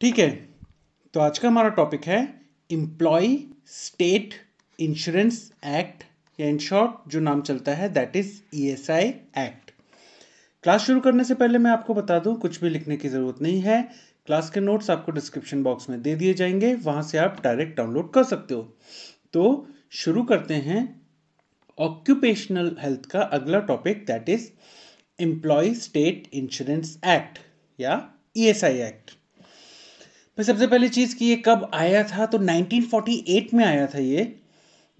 ठीक है तो आज का हमारा टॉपिक है एम्प्लॉय स्टेट इंश्योरेंस एक्ट या इन शॉर्ट जो नाम चलता है that is E S I act class शुरू करने से पहले मैं आपको बता दूं कुछ भी लिखने की ज़रूरत नहीं है क्लास के नोट्स आपको डिस्क्रिप्शन बॉक्स में दे दिए जाएंगे वहाँ से आप डायरेक्ट डाउनलोड कर सकते हो तो शुरू करते हैं ऑक्यूपेशनल हेल्थ का अगला topic that is employee state insurance act या ई एस आई एक्ट पर तो सबसे पहली चीज़ कि ये कब आया था तो 1948 में आया था ये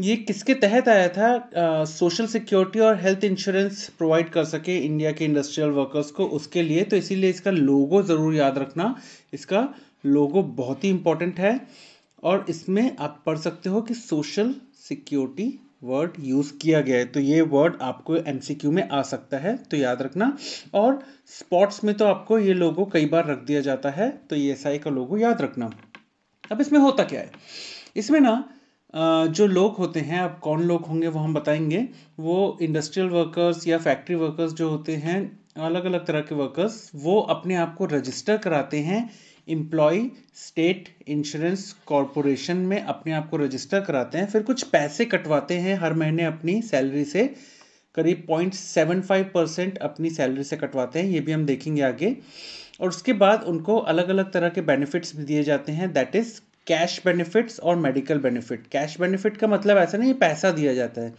ये किसके तहत आया था सोशल सिक्योरिटी और हेल्थ इंश्योरेंस प्रोवाइड कर सके इंडिया के इंडस्ट्रियल वर्कर्स को उसके लिए तो इसीलिए इसका लोगो ज़रूर याद रखना इसका लोगो बहुत ही इम्पोर्टेंट है और इसमें आप पढ़ सकते हो कि सोशल सिक्योरिटी वर्ड यूज़ किया गया है तो ये वर्ड आपको एमसीक्यू में आ सकता है तो याद रखना और स्पॉट्स में तो आपको ये लोगो कई बार रख दिया जाता है तो ई एस आई का लोगो याद रखना अब इसमें होता क्या है इसमें ना जो लोग होते हैं अब कौन लोग होंगे वो हम बताएंगे वो इंडस्ट्रियल वर्कर्स या फैक्ट्री वर्कर्स जो होते हैं अलग अलग तरह के वर्कर्स वो अपने आप को रजिस्टर कराते हैं इम्प्लॉई स्टेट इंश्योरेंस कॉरपोरेशन में अपने आप को रजिस्टर कराते हैं फिर कुछ पैसे कटवाते हैं हर महीने अपनी सैलरी से करीब पॉइंट सेवन फाइव परसेंट अपनी सैलरी से कटवाते हैं ये भी हम देखेंगे आगे और उसके बाद उनको अलग अलग तरह के बेनिफिट्स भी दिए जाते हैं दैट इज़ कैश बेनिफिट्स और मेडिकल बेनिफिट कैश बेनिफिट का मतलब ऐसा नहीं पैसा दिया जाता है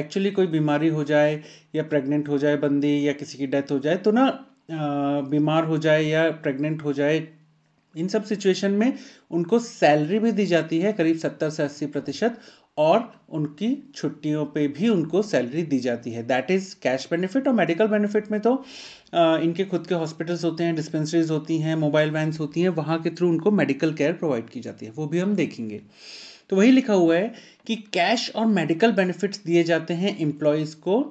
एक्चुअली कोई बीमारी हो जाए या प्रेग्नेंट हो जाए बंदी या किसी की डेथ हो जाए तो ना बीमार हो जाए या प्रेग्नेंट हो जाए इन सब सिचुएशन में उनको सैलरी भी दी जाती है करीब सत्तर से अस्सी प्रतिशत और उनकी छुट्टियों पे भी उनको सैलरी दी जाती है दैट इज़ कैश बेनिफिट और मेडिकल बेनिफिट में तो आ, इनके खुद के हॉस्पिटल्स होते हैं डिस्पेंसरीज होती हैं मोबाइल वैन्स होती हैं वहाँ के थ्रू उनको मेडिकल केयर प्रोवाइड की जाती है वो भी हम देखेंगे तो वही लिखा हुआ है कि कैश और मेडिकल बेनिफिट्स दिए जाते हैं एम्प्लॉयज़ को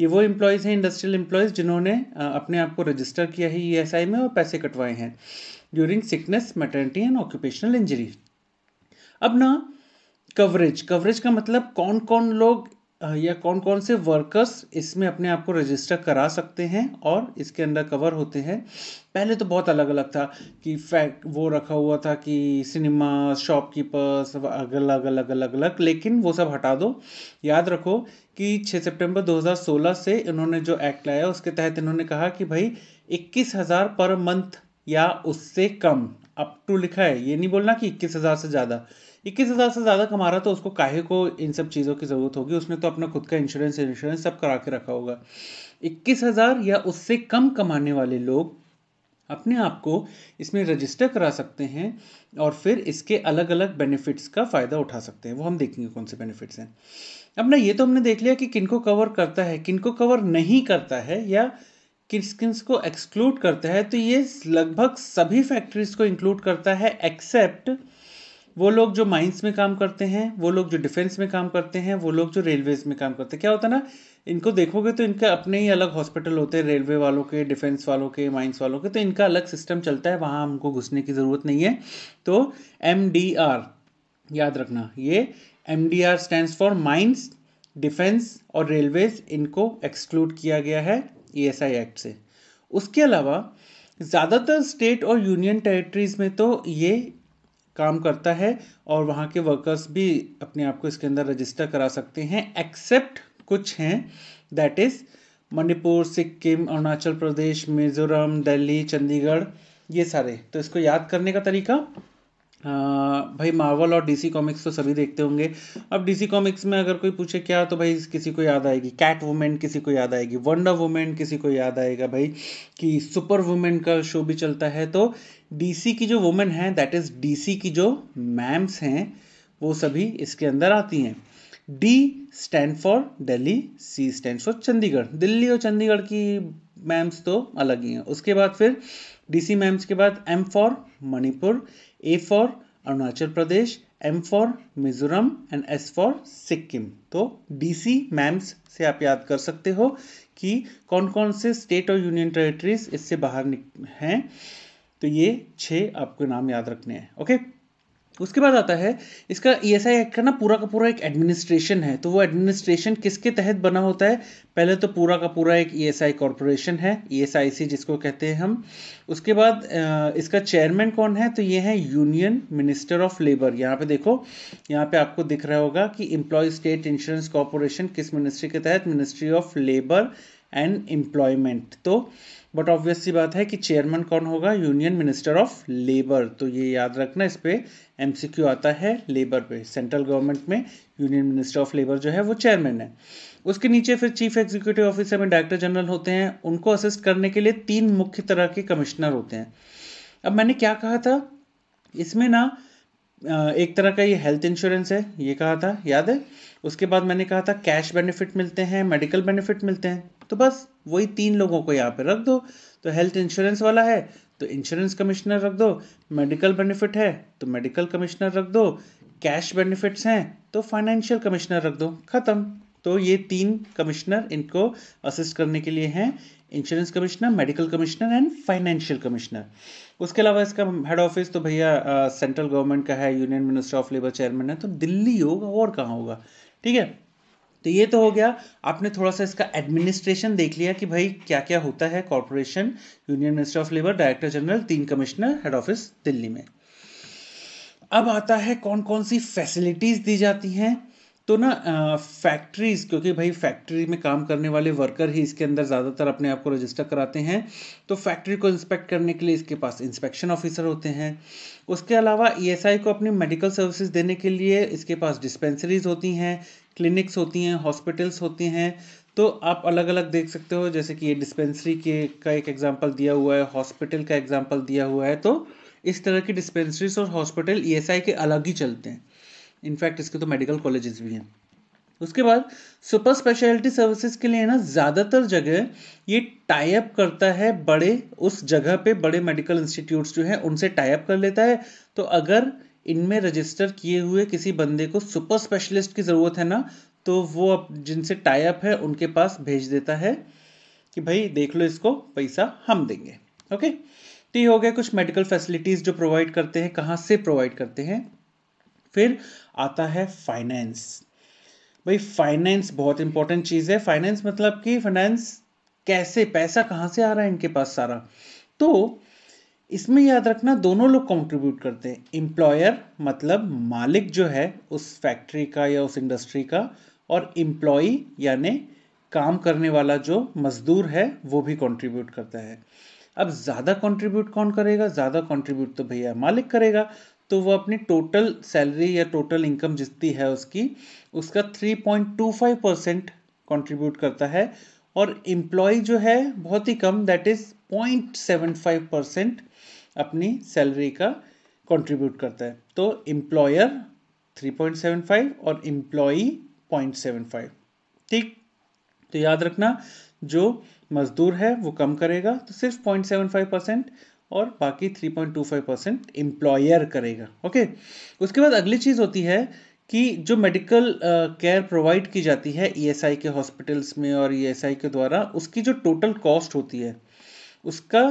ये वो एम्प्लॉयज़ हैं इंडस्ट्रियल एम्प्लॉयज़ जिन्होंने अपने आप को रजिस्टर किया है ई e में और पैसे कटवाए हैं during sickness maternity and occupational injury अब ना कवरेज कवरेज का मतलब कौन कौन लोग या कौन कौन से वर्कर्स इसमें अपने आप को रजिस्टर करा सकते हैं और इसके अंदर कवर होते हैं पहले तो बहुत अलग अलग था कि फैक्ट वो रखा हुआ था कि सिनेमा शॉपकीपर्स अलग अलग अलग अलग लेकिन वो सब हटा दो याद रखो कि 6 सितंबर 2016 से इन्होंने जो एक्ट लाया उसके तहत इन्होंने कहा कि भाई इक्कीस हज़ार पर मंथ या उससे कम अप टू लिखा है ये नहीं बोलना कि इक्कीस हज़ार से ज़्यादा इक्कीस हज़ार से ज़्यादा कमा रहा तो उसको काहे को इन सब चीज़ों की ज़रूरत होगी उसने तो अपना खुद का इंश्योरेंस इंश्योरेंस सब करा के रखा होगा इक्कीस हज़ार या उससे कम कमाने वाले लोग अपने आप को इसमें रजिस्टर करा सकते हैं और फिर इसके अलग अलग बेनिफिट्स का फ़ायदा उठा सकते हैं वो हम देखेंगे कौन से बेनिफिट्स हैं अब ना ये तो हमने देख लिया कि किनको कवर करता है किनको कवर नहीं करता है या किस्किन्स को एक्सक्लूड करता है तो ये लगभग सभी फैक्ट्रीज को इंक्लूड करता है एक्सेप्ट वो लोग जो माइंस में काम करते हैं वो लोग जो डिफेंस में काम करते हैं वो लोग जो रेलवेज में काम करते हैं क्या होता है ना इनको देखोगे तो इनके अपने ही अलग हॉस्पिटल होते हैं रेलवे वालों के डिफेंस वालों के माइंस वालों के तो इनका अलग सिस्टम चलता है वहाँ हमको घुसने की ज़रूरत नहीं है तो एम याद रखना ये M D R stand for mines defence और रेलवेज इनको एक्सक्लूड किया गया है ईएसआई e एक्ट से उसके अलावा ज़्यादातर स्टेट और यूनियन टेरिटरीज़ में तो ये काम करता है और वहाँ के वर्कर्स भी अपने आप को इसके अंदर रजिस्टर करा सकते हैं एक्सेप्ट कुछ हैं दैट इज़ मणिपुर सिक्किम अरुणाचल प्रदेश मिजोरम दिल्ली चंडीगढ़ ये सारे तो इसको याद करने का तरीका भाई मार्वल और डीसी कॉमिक्स तो सभी देखते होंगे अब डीसी कॉमिक्स में अगर कोई पूछे क्या तो भाई किसी को याद आएगी कैट वुमेन किसी को याद आएगी वंडर वुमेन किसी को याद आएगा भाई कि सुपर वुमेन का शो भी चलता है तो डीसी की जो वुमेन है दैट इज़ डीसी की जो मैम्स हैं वो सभी इसके अंदर आती हैं D stand for Delhi C stand for Chandigarh Delhi और चंडीगढ़ की मैम्स तो अलग ही हैं उसके बाद फिर डीसी मैम्स के बाद M for Manipur A for Arunachal Pradesh M for Mizoram and S for Sikkim तो डी सी मैम्स से आप याद कर सकते हो कि कौन कौन से स्टेट और यूनियन टेरिटरीज इससे बाहर हैं तो ये छः आपको नाम याद रखने हैं ओके उसके बाद आता है इसका ई एस आई एक्ट का ना पूरा का पूरा एक एडमिनिस्ट्रेशन है तो वो एडमिनिस्ट्रेशन किसके तहत बना होता है पहले तो पूरा का पूरा एक ई एस आई कॉरपोरेशन है ई एस आई सी जिसको कहते हैं हम उसके बाद इसका चेयरमैन कौन है तो ये है यूनियन मिनिस्टर ऑफ लेबर यहाँ पे देखो यहाँ पे आपको दिख रहा होगा कि एम्प्लॉय स्टेट इंश्योरेंस कॉरपोरेशन किस मिनिस्ट्री के तहत ministry of labour and employment तो बट ऑब्वियस सी बात है कि चेयरमैन कौन होगा यूनियन मिनिस्टर ऑफ लेबर तो ये याद रखना इस पर एम आता है लेबर पे सेंट्रल गवर्नमेंट में यूनियन मिनिस्टर ऑफ लेबर जो है वो चेयरमैन है उसके नीचे फिर चीफ एग्जीक्यूटिव ऑफिसर में डायरेक्टर जनरल होते हैं उनको असिस्ट करने के लिए तीन मुख्य तरह के कमिश्नर होते हैं अब मैंने क्या कहा था इसमें ना एक तरह का ये हेल्थ इंश्योरेंस है ये कहा था याद है उसके बाद मैंने कहा था कैश बेनिफिट मिलते हैं मेडिकल बेनिफिट मिलते हैं तो बस वही तीन लोगों को यहाँ पे रख दो तो हेल्थ इंश्योरेंस वाला है तो इंश्योरेंस कमिश्नर रख दो मेडिकल बेनिफिट है तो मेडिकल कमिश्नर रख दो कैश बेनिफिट्स हैं तो फाइनेंशियल कमिश्नर रख दो ख़त्म तो ये तीन कमिश्नर इनको असिस्ट करने के लिए हैं insurance commissioner medical commissioner and financial commissioner उसके अलावा इसका हेड ऑफिस तो भैया सेंट्रल गवर्नमेंट का है union minister of labour chairman है तो दिल्ली होगा और कहाँ होगा ठीक है तो ये तो हो गया आपने थोड़ा सा इसका एडमिनिस्ट्रेशन देख लिया कि भाई क्या क्या होता है corporation union minister of labour director general तीन कमिश्नर हेड ऑफिस दिल्ली में अब आता है कौन कौन सी फैसिलिटीज दी जाती हैं तो ना फैक्ट्रीज क्योंकि भाई फैक्ट्री में काम करने वाले वर्कर ही इसके अंदर ज़्यादातर अपने आप को रजिस्टर कराते हैं तो फैक्ट्री को इंस्पेक्ट करने के लिए इसके पास इंस्पेक्शन ऑफिसर होते हैं उसके अलावा ईएसआई e को अपनी मेडिकल सर्विसेज देने के लिए इसके पास डिस्पेंसरीज होती हैं क्लिनिक्स होती हैं हॉस्पिटल्स होते हैं तो आप अलग अलग देख सकते हो जैसे कि ये डिस्पेंसरी के का एक एग्जाम्पल दिया हुआ है हॉस्पिटल का एग्जाम्पल दिया हुआ है तो इस तरह की डिस्पेंसरीज और हॉस्पिटल ई e के अलग ही चलते हैं इनफैक्ट इसके तो मेडिकल कॉलेजेस भी हैं उसके बाद सुपर स्पेशलिटी सर्विसेज के लिए ना ज़्यादातर जगह ये टाइप करता है बड़े उस जगह पे बड़े मेडिकल इंस्टीट्यूट्स जो हैं उनसे टाइप कर लेता है तो अगर इनमें रजिस्टर किए हुए किसी बंदे को सुपर स्पेशलिस्ट की ज़रूरत है ना तो वो अब जिनसे टाइप है उनके पास भेज देता है कि भाई देख लो इसको पैसा हम देंगे ओके तो ये हो गया कुछ मेडिकल फैसिलिटीज़ जो प्रोवाइड करते हैं कहाँ से प्रोवाइड करते हैं फिर आता है फाइनेंस भाई फाइनेंस बहुत इंपॉर्टेंट चीज़ है फाइनेंस मतलब कि फाइनेंस कैसे पैसा कहाँ से आ रहा है इनके पास सारा तो इसमें याद रखना दोनों लोग कंट्रीब्यूट करते हैं एम्प्लॉयर मतलब मालिक जो है उस फैक्ट्री का या उस इंडस्ट्री का और इम्प्लॉई यानी काम करने वाला जो मजदूर है वो भी कंट्रीब्यूट करता है अब ज़्यादा कंट्रीब्यूट कौन करेगा ज़्यादा कंट्रीब्यूट तो भैया मालिक करेगा तो वो अपनी टोटल सैलरी या टोटल इनकम जितनी है उसकी उसका 3.25 परसेंट कॉन्ट्रीब्यूट करता है और इम्प्लॉय जो है बहुत ही कम दैट इज़ 0.75 परसेंट अपनी सैलरी का कंट्रीब्यूट करता है तो एम्प्लॉयर 3.75 और एम्प्लॉई 0.75 ठीक तो याद रखना जो मजदूर है वो कम करेगा तो सिर्फ 0.75 परसेंट और बाकी 3.25 परसेंट एम्प्लॉयर करेगा ओके उसके बाद अगली चीज़ होती है कि जो मेडिकल केयर प्रोवाइड की जाती है ईएसआई e के हॉस्पिटल्स में और ईएसआई e के द्वारा उसकी जो टोटल कॉस्ट होती है उसका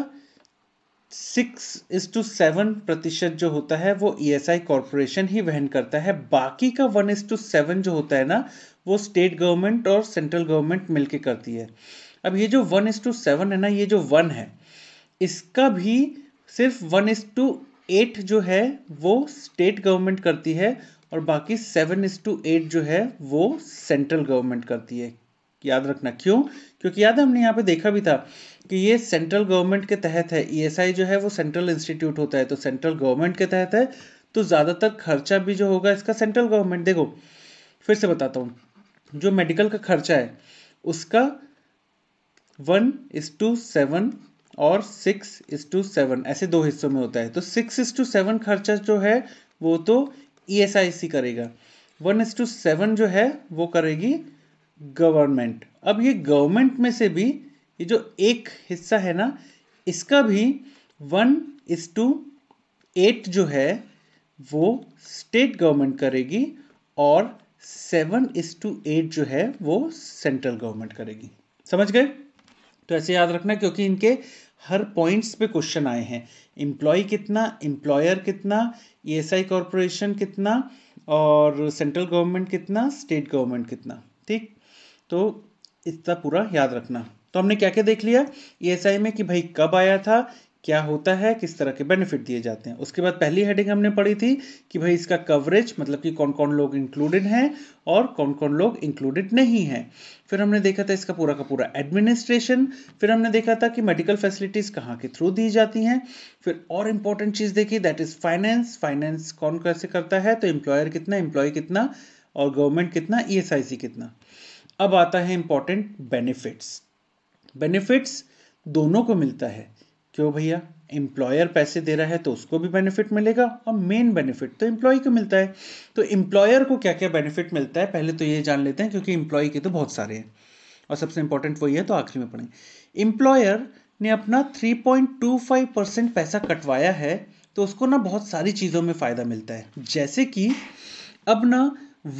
सिक्स इज टू सेवन प्रतिशत जो होता है वो ई एस आई कॉरपोरेशन ही वहन करता है बाकी का वन इज टू सेवन जो होता है ना वो स्टेट गवर्नमेंट और सेंट्रल गवर्नमेंट मिलकर करती है अब ये जो वन इज टू सेवन है ना ये जो वन है इसका भी सिर्फ वन इज टू एट जो है वो स्टेट गवर्नमेंट करती है और बाकी सेवन इज टू एट जो है वो सेंट्रल गवर्नमेंट करती है याद रखना क्यों क्योंकि याद है हमने यहाँ पे देखा भी था कि ये सेंट्रल गवर्नमेंट के तहत है ईएसआई e जो है वो सेंट्रल इंस्टीट्यूट होता है तो सेंट्रल गवर्नमेंट के तहत है तो ज़्यादातर खर्चा भी जो होगा इसका सेंट्रल गवर्नमेंट देखो फिर से बताता हूँ जो मेडिकल का खर्चा है उसका वन इस टू सेवन और सिक्स इस टू सेवन ऐसे दो हिस्सों में होता है तो सिक्स इस टू सेवन खर्चा जो है वो तो ई e करेगा वन इस टू सेवन जो है वो करेगी गवर्नमेंट अब ये गवर्नमेंट में से भी ये जो एक हिस्सा है ना इसका भी वन इस टू एट जो है वो स्टेट गवर्नमेंट करेगी और सेवन इस टू एट जो है वो सेंट्रल गवर्नमेंट करेगी समझ गए तो ऐसे याद रखना क्योंकि इनके हर पॉइंट्स पे क्वेश्चन आए हैं इम्प्लॉय कितना एम्प्लॉयर कितना E e S I corporation कितना और सेंट्रल गवर्नमेंट कितना स्टेट गवर्नमेंट कितना ठीक तो इसका पूरा याद रखना तो हमने क्या क्या देख लिया ई e में कि भाई कब आया था क्या होता है किस तरह के बेनिफिट दिए जाते हैं उसके बाद पहली हेडिंग हमने पढ़ी थी कि भाई इसका कवरेज मतलब कि कौन कौन लोग इंक्लूडेड हैं और कौन कौन लोग इंक्लूडेड नहीं हैं फिर हमने देखा था इसका पूरा का पूरा एडमिनिस्ट्रेशन फिर हमने देखा था कि मेडिकल फैसिलिटीज़ कहाँ के थ्रू दी जाती हैं फिर और इम्पोर्टेंट चीज़ देखी दैट इज़ फाइनेंस फाइनेंस कौन कैसे करता है तो एम्प्लॉयर कितना एम्प्लॉय कितना और गवर्नमेंट कितना ई e कितना अब आता है इम्पोर्टेंट बेनिफिट्स बेनिफिट्स दोनों को मिलता है क्यों भैया एम्प्लॉयर पैसे दे रहा है तो उसको भी बेनिफिट मिलेगा और मेन बेनिफिट तो एम्प्लॉय को मिलता है तो एम्प्लॉयर को क्या क्या बेनिफिट मिलता है पहले तो ये जान लेते हैं क्योंकि एम्प्लॉय के तो बहुत सारे हैं और सबसे इंपॉर्टेंट वही है तो आखिरी में पढ़ेंगे एम्प्लॉयर ने अपना 3.25 परसेंट पैसा कटवाया है तो उसको ना बहुत सारी चीज़ों में फ़ायदा मिलता है जैसे कि अब ना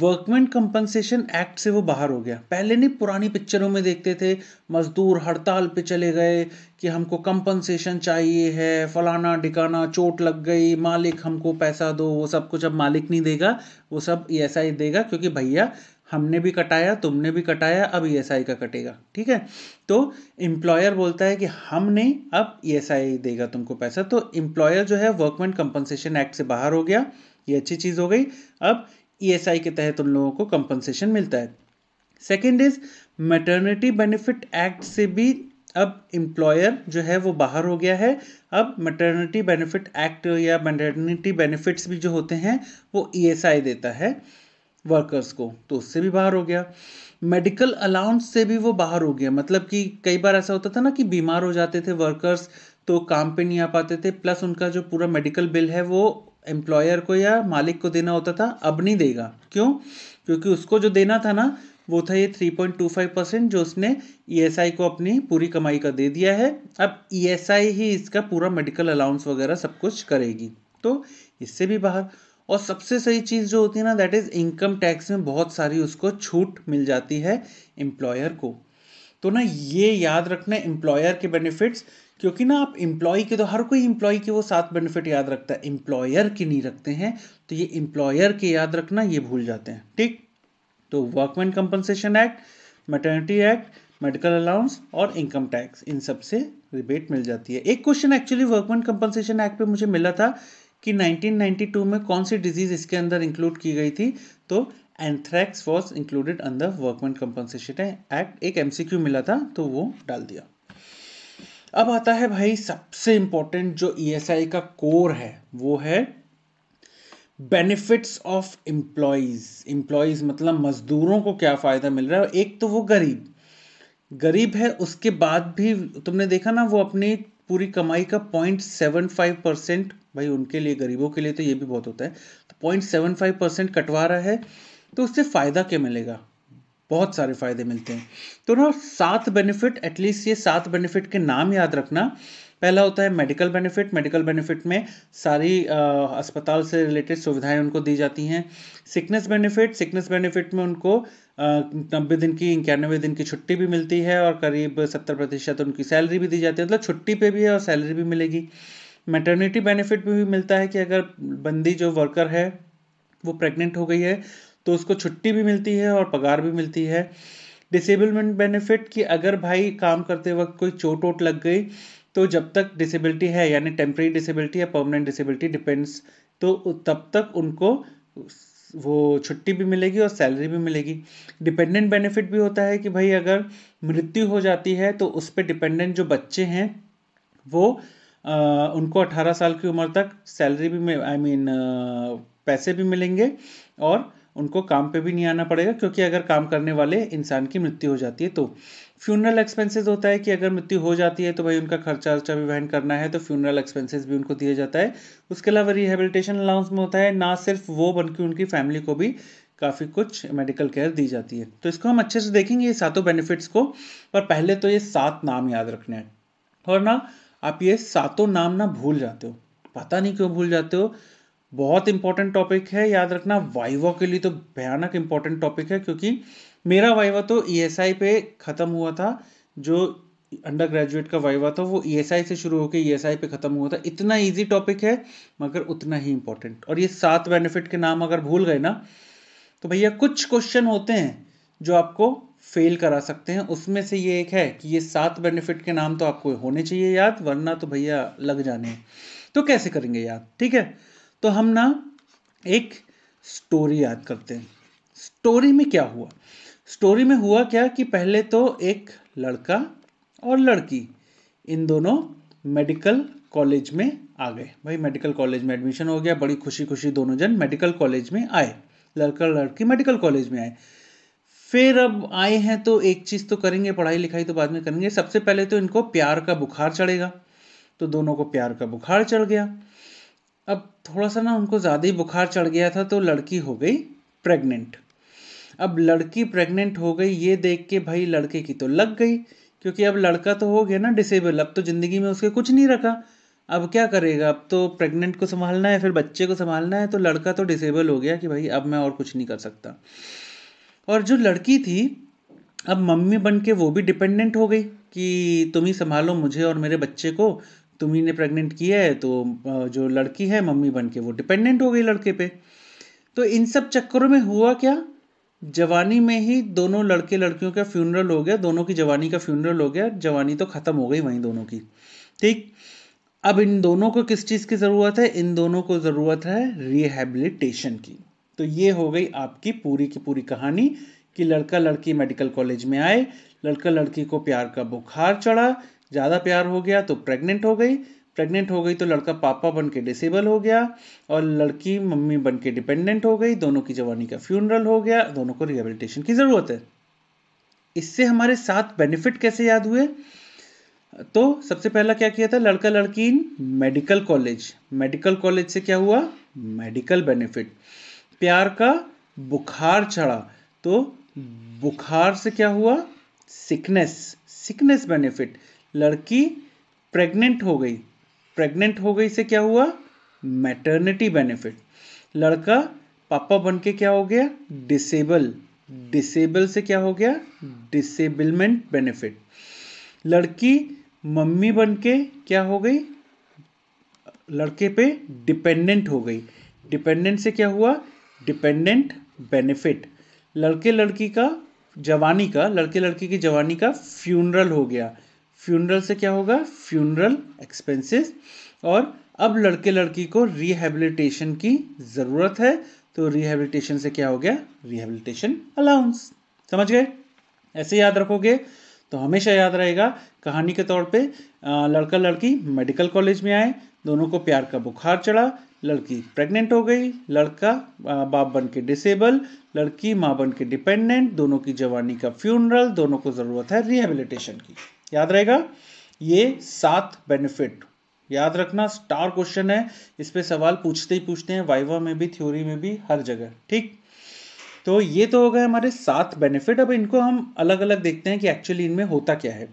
वर्कमैन कंपनसेशन एक्ट से वो बाहर हो गया पहले नहीं पुरानी पिक्चरों में देखते थे मजदूर हड़ताल पे चले गए कि हमको कंपनसेशन चाहिए है फलाना ढिकाना चोट लग गई मालिक हमको पैसा दो वो सब कुछ अब मालिक नहीं देगा वो सब ई एस आई देगा क्योंकि भैया हमने भी कटाया तुमने भी कटाया अब ई एस आई का कटेगा ठीक है तो एम्प्लॉयर बोलता है कि हम नहीं अब ई एस आई देगा तुमको पैसा तो एम्प्लॉयर जो है वर्कमैन कंपनसेशन एक्ट से बाहर हो गया ये अच्छी चीज़ हो गई अब ईएसआई e के तहत उन लोगों को कंपनसेशन मिलता है second is maternity benefit act से भी अब एम्प्लॉयर जो है वो बाहर हो गया है अब मैटर्निटी बेनिफिट एक्ट या मैटर्निटी बेनिफिट्स भी जो होते हैं वो ईएसआई e देता है वर्कर्स को तो उससे भी बाहर हो गया मेडिकल अलाउंस से भी वो बाहर हो गया मतलब कि कई बार ऐसा होता था ना कि बीमार हो जाते थे वर्कर्स तो काम पे नहीं आ पाते थे प्लस उनका जो पूरा मेडिकल बिल है वो एम्प्लॉयर को या मालिक को देना होता था अब नहीं देगा क्यों क्योंकि उसको जो देना था ना वो था ये 3.25 परसेंट जो उसने ईएसआई e को अपनी पूरी कमाई का दे दिया है अब ई e ही इसका पूरा मेडिकल अलाउंस वगैरह सब कुछ करेगी तो इससे भी बाहर और सबसे सही चीज़ जो होती है ना दैट इज़ इनकम टैक्स में बहुत सारी उसको छूट मिल जाती है एम्प्लॉयर को तो ना ये याद रखना एम्प्लॉयर के बेनिफिट्स क्योंकि ना आप इम्प्लॉय के तो हर कोई इम्प्लॉय के वो सात बेनिफिट याद रखता है एम्प्लॉयर के नहीं रखते हैं तो ये इम्प्लॉयर के याद रखना ये भूल जाते हैं ठीक तो workman compensation act maternity act medical allowance और इनकम टैक्स इन सब से रिबेट मिल जाती है एक question actually workman compensation act पे मुझे मिला था कि 1992 में कौन सी डिजीज इसके अंदर इंक्लूड की गई थी तो एंथ्रैक्स वॉज इंक्लूडेड अंदर वर्कमैन कंपनसेशन एक्ट एक एमसीक्यू मिला था तो वो डाल दिया अब आता है भाई सबसे इंपॉर्टेंट जो ई e का कोर है वो है बेनिफिट्स ऑफ एम्प्लॉयज़ एम्प्लॉयज़ मतलब मज़दूरों को क्या फ़ायदा मिल रहा है एक तो वो गरीब गरीब है उसके बाद भी तुमने देखा ना वो अपनी पूरी कमाई का पॉइंट सेवन फाइव परसेंट भाई उनके लिए गरीबों के लिए तो ये भी बहुत होता है तो पॉइंट सेवन फाइव परसेंट कटवा रहा है तो उससे फ़ायदा क्या मिलेगा बहुत सारे फ़ायदे मिलते हैं तो ना सात बेनिफिट एटलीस्ट ये सात बेनिफिट के नाम याद रखना पहला होता है मेडिकल बेनिफिट मेडिकल बेनिफिट में सारी आ, अस्पताल से रिलेटेड सुविधाएं उनको दी जाती हैं सिकनेस बेनिफिट सिकनेस बेनिफिट में उनको नब्बे दिन की इक्यानवे दिन की छुट्टी भी मिलती है और करीब सत्तर प्रतिशत उनकी सैलरी भी दी जाती है मतलब तो छुट्टी पे भी है और सैलरी भी मिलेगी मैटर्निटी बेनिफिट भी मिलता है कि अगर बंदी जो वर्कर है वो प्रेग्नेंट हो गई है तो उसको छुट्टी भी मिलती है और पगार भी मिलती है डिसेबलमेंट बेनिफिट कि अगर भाई काम करते वक्त कोई चोट वोट लग गई तो जब तक डिसेबिलिटी है यानी टेम्प्रेरी डिसेबिलिटी या परमानेंट डिसेबिलिटी डिपेंड्स तो तब तक उनको वो छुट्टी भी मिलेगी और सैलरी भी मिलेगी डिपेंडेंट बेनिफिट भी होता है कि भाई अगर मृत्यु हो जाती है तो उस पर डिपेंडेंट जो बच्चे हैं वो आ, उनको 18 साल की उम्र तक सैलरी भी आई मीन I mean, पैसे भी मिलेंगे और उनको काम पे भी नहीं आना पड़ेगा क्योंकि अगर काम करने वाले इंसान की मृत्यु हो जाती है तो फ्यूनरल एक्सपेंसेस होता है कि अगर मृत्यु हो जाती है तो भाई उनका खर्चा वर्चा भी वहन करना है तो फ्यूनरल एक्सपेंसेस भी उनको दिया जाता है उसके अलावा रिहेबिलिटेशन अलाउंस में होता है ना सिर्फ वो बल्कि उनकी फैमिली को भी काफ़ी कुछ मेडिकल केयर दी जाती है तो इसको हम अच्छे से देखेंगे ये सातों बेनिफिट्स को पर पहले तो ये सात नाम याद रखने हैं और ना आप ये सातों नाम ना भूल जाते हो पता नहीं क्यों भूल जाते हो बहुत इंपॉर्टेंट टॉपिक है याद रखना वाइवा के लिए तो भयानक इंपॉर्टेंट टॉपिक है क्योंकि मेरा वाइवा तो ई e पे ख़त्म हुआ था जो अंडर ग्रेजुएट का वाइवा था वो ई e से शुरू होकर ई e पे ख़त्म हुआ था इतना ईजी टॉपिक है मगर उतना ही इंपॉर्टेंट और ये सात बेनिफिट के नाम अगर भूल गए ना तो भैया कुछ क्वेश्चन होते हैं जो आपको फेल करा सकते हैं उसमें से ये एक है कि ये सात बेनिफिट के नाम तो आपको होने चाहिए याद वरना तो भैया लग जाने हैं तो कैसे करेंगे याद ठीक है तो हम ना एक स्टोरी याद करते हैं स्टोरी में क्या हुआ स्टोरी में हुआ क्या कि पहले तो एक लड़का और लड़की इन दोनों मेडिकल कॉलेज में आ गए भाई मेडिकल कॉलेज में एडमिशन हो गया बड़ी खुशी खुशी दोनों जन मेडिकल कॉलेज में आए लड़का लड़की मेडिकल कॉलेज में आए फिर अब आए हैं तो एक चीज़ तो करेंगे पढ़ाई लिखाई तो बाद में करेंगे सबसे पहले तो इनको प्यार का बुखार चढ़ेगा तो दोनों को प्यार का बुखार चढ़ गया अब थोड़ा सा ना उनको ज़्यादा ही बुखार चढ़ गया था तो लड़की हो गई प्रेग्नेंट अब लड़की प्रेग्नेंट हो गई ये देख के भाई लड़के की तो लग गई क्योंकि अब लड़का तो हो गया ना डिसेबल अब तो ज़िंदगी में उसके कुछ नहीं रखा अब क्या करेगा अब तो प्रेग्नेंट को संभालना है फिर बच्चे को संभालना है तो लड़का तो डिसेबल हो गया कि भाई अब मैं और कुछ नहीं कर सकता और जो लड़की थी अब मम्मी बन के वो भी डिपेंडेंट हो गई कि तुम ही संभालो मुझे और मेरे बच्चे को तुम्ही ने प्रेग्नेंट किया है तो जो लड़की है मम्मी बन के वो डिपेंडेंट हो गई लड़के पे तो इन सब चक्करों में हुआ क्या जवानी में ही दोनों लड़के लड़कियों का फ्यूनरल हो गया दोनों की जवानी का फ्यूनरल हो गया जवानी तो ख़त्म हो गई वहीं दोनों की ठीक अब इन दोनों को किस चीज़ की ज़रूरत है इन दोनों को ज़रूरत है रिहेबिलिटेशन की तो ये हो गई आपकी पूरी की पूरी कहानी कि लड़का लड़की मेडिकल कॉलेज में आए लड़का लड़की को प्यार का बुखार चढ़ा ज़्यादा प्यार हो गया तो प्रेग्नेंट हो गई प्रेग्नेंट हो गई तो लड़का पापा बन के डिसेबल हो गया और लड़की मम्मी बन के डिपेंडेंट हो गई दोनों की जवानी का फ्यूनरल हो गया दोनों को रिहेबिलिटेशन की ज़रूरत है इससे हमारे साथ बेनिफिट कैसे याद हुए तो सबसे पहला क्या किया था लड़का लड़की इन मेडिकल कॉलेज मेडिकल कॉलेज से क्या हुआ मेडिकल बेनिफिट प्यार का बुखार चढ़ा तो बुखार से क्या हुआ सिकनेस सिकनेस बेनिफिट लड़की प्रेग्नेंट हो गई प्रेग्नेंट हो गई से क्या हुआ मैटर्निटी बेनिफिट लड़का पापा बन के क्या हो गया डिसेबल डिसेबल से क्या हो गया डिसेबलमेंट बेनिफिट लड़की मम्मी बन के क्या हो गई लड़के पे डिपेंडेंट हो गई डिपेंडेंट से क्या हुआ डिपेंडेंट बेनिफिट लड़के लड़की का जवानी का लड़के लड़की की जवानी का फ्यूनरल हो गया फ्यूनरल से क्या होगा फ्यूनरल एक्सपेंसेस और अब लड़के लड़की को रिहेबिलिटेशन की ज़रूरत है तो रिहेबिलिटेशन से क्या हो गया रिहेबिलिटेशन अलाउंस समझ गए ऐसे याद रखोगे तो हमेशा याद रहेगा कहानी के तौर पे लड़का लड़की मेडिकल कॉलेज में आए दोनों को प्यार का बुखार चढ़ा लड़की प्रेग्नेंट हो गई लड़का बाप बन के डिसेबल लड़की माँ बन के डिपेंडेंट दोनों की जवानी का फ्यूनरल दोनों को ज़रूरत है रिहेबिलिटेशन की याद रहेगा ये सात बेनिफिट याद रखना स्टार क्वेश्चन है इस पर सवाल पूछते ही पूछते हैं वाइवा में भी थ्योरी में भी हर जगह ठीक तो ये तो हो गए हमारे सात बेनिफिट अब इनको हम अलग अलग देखते हैं कि एक्चुअली इनमें होता क्या है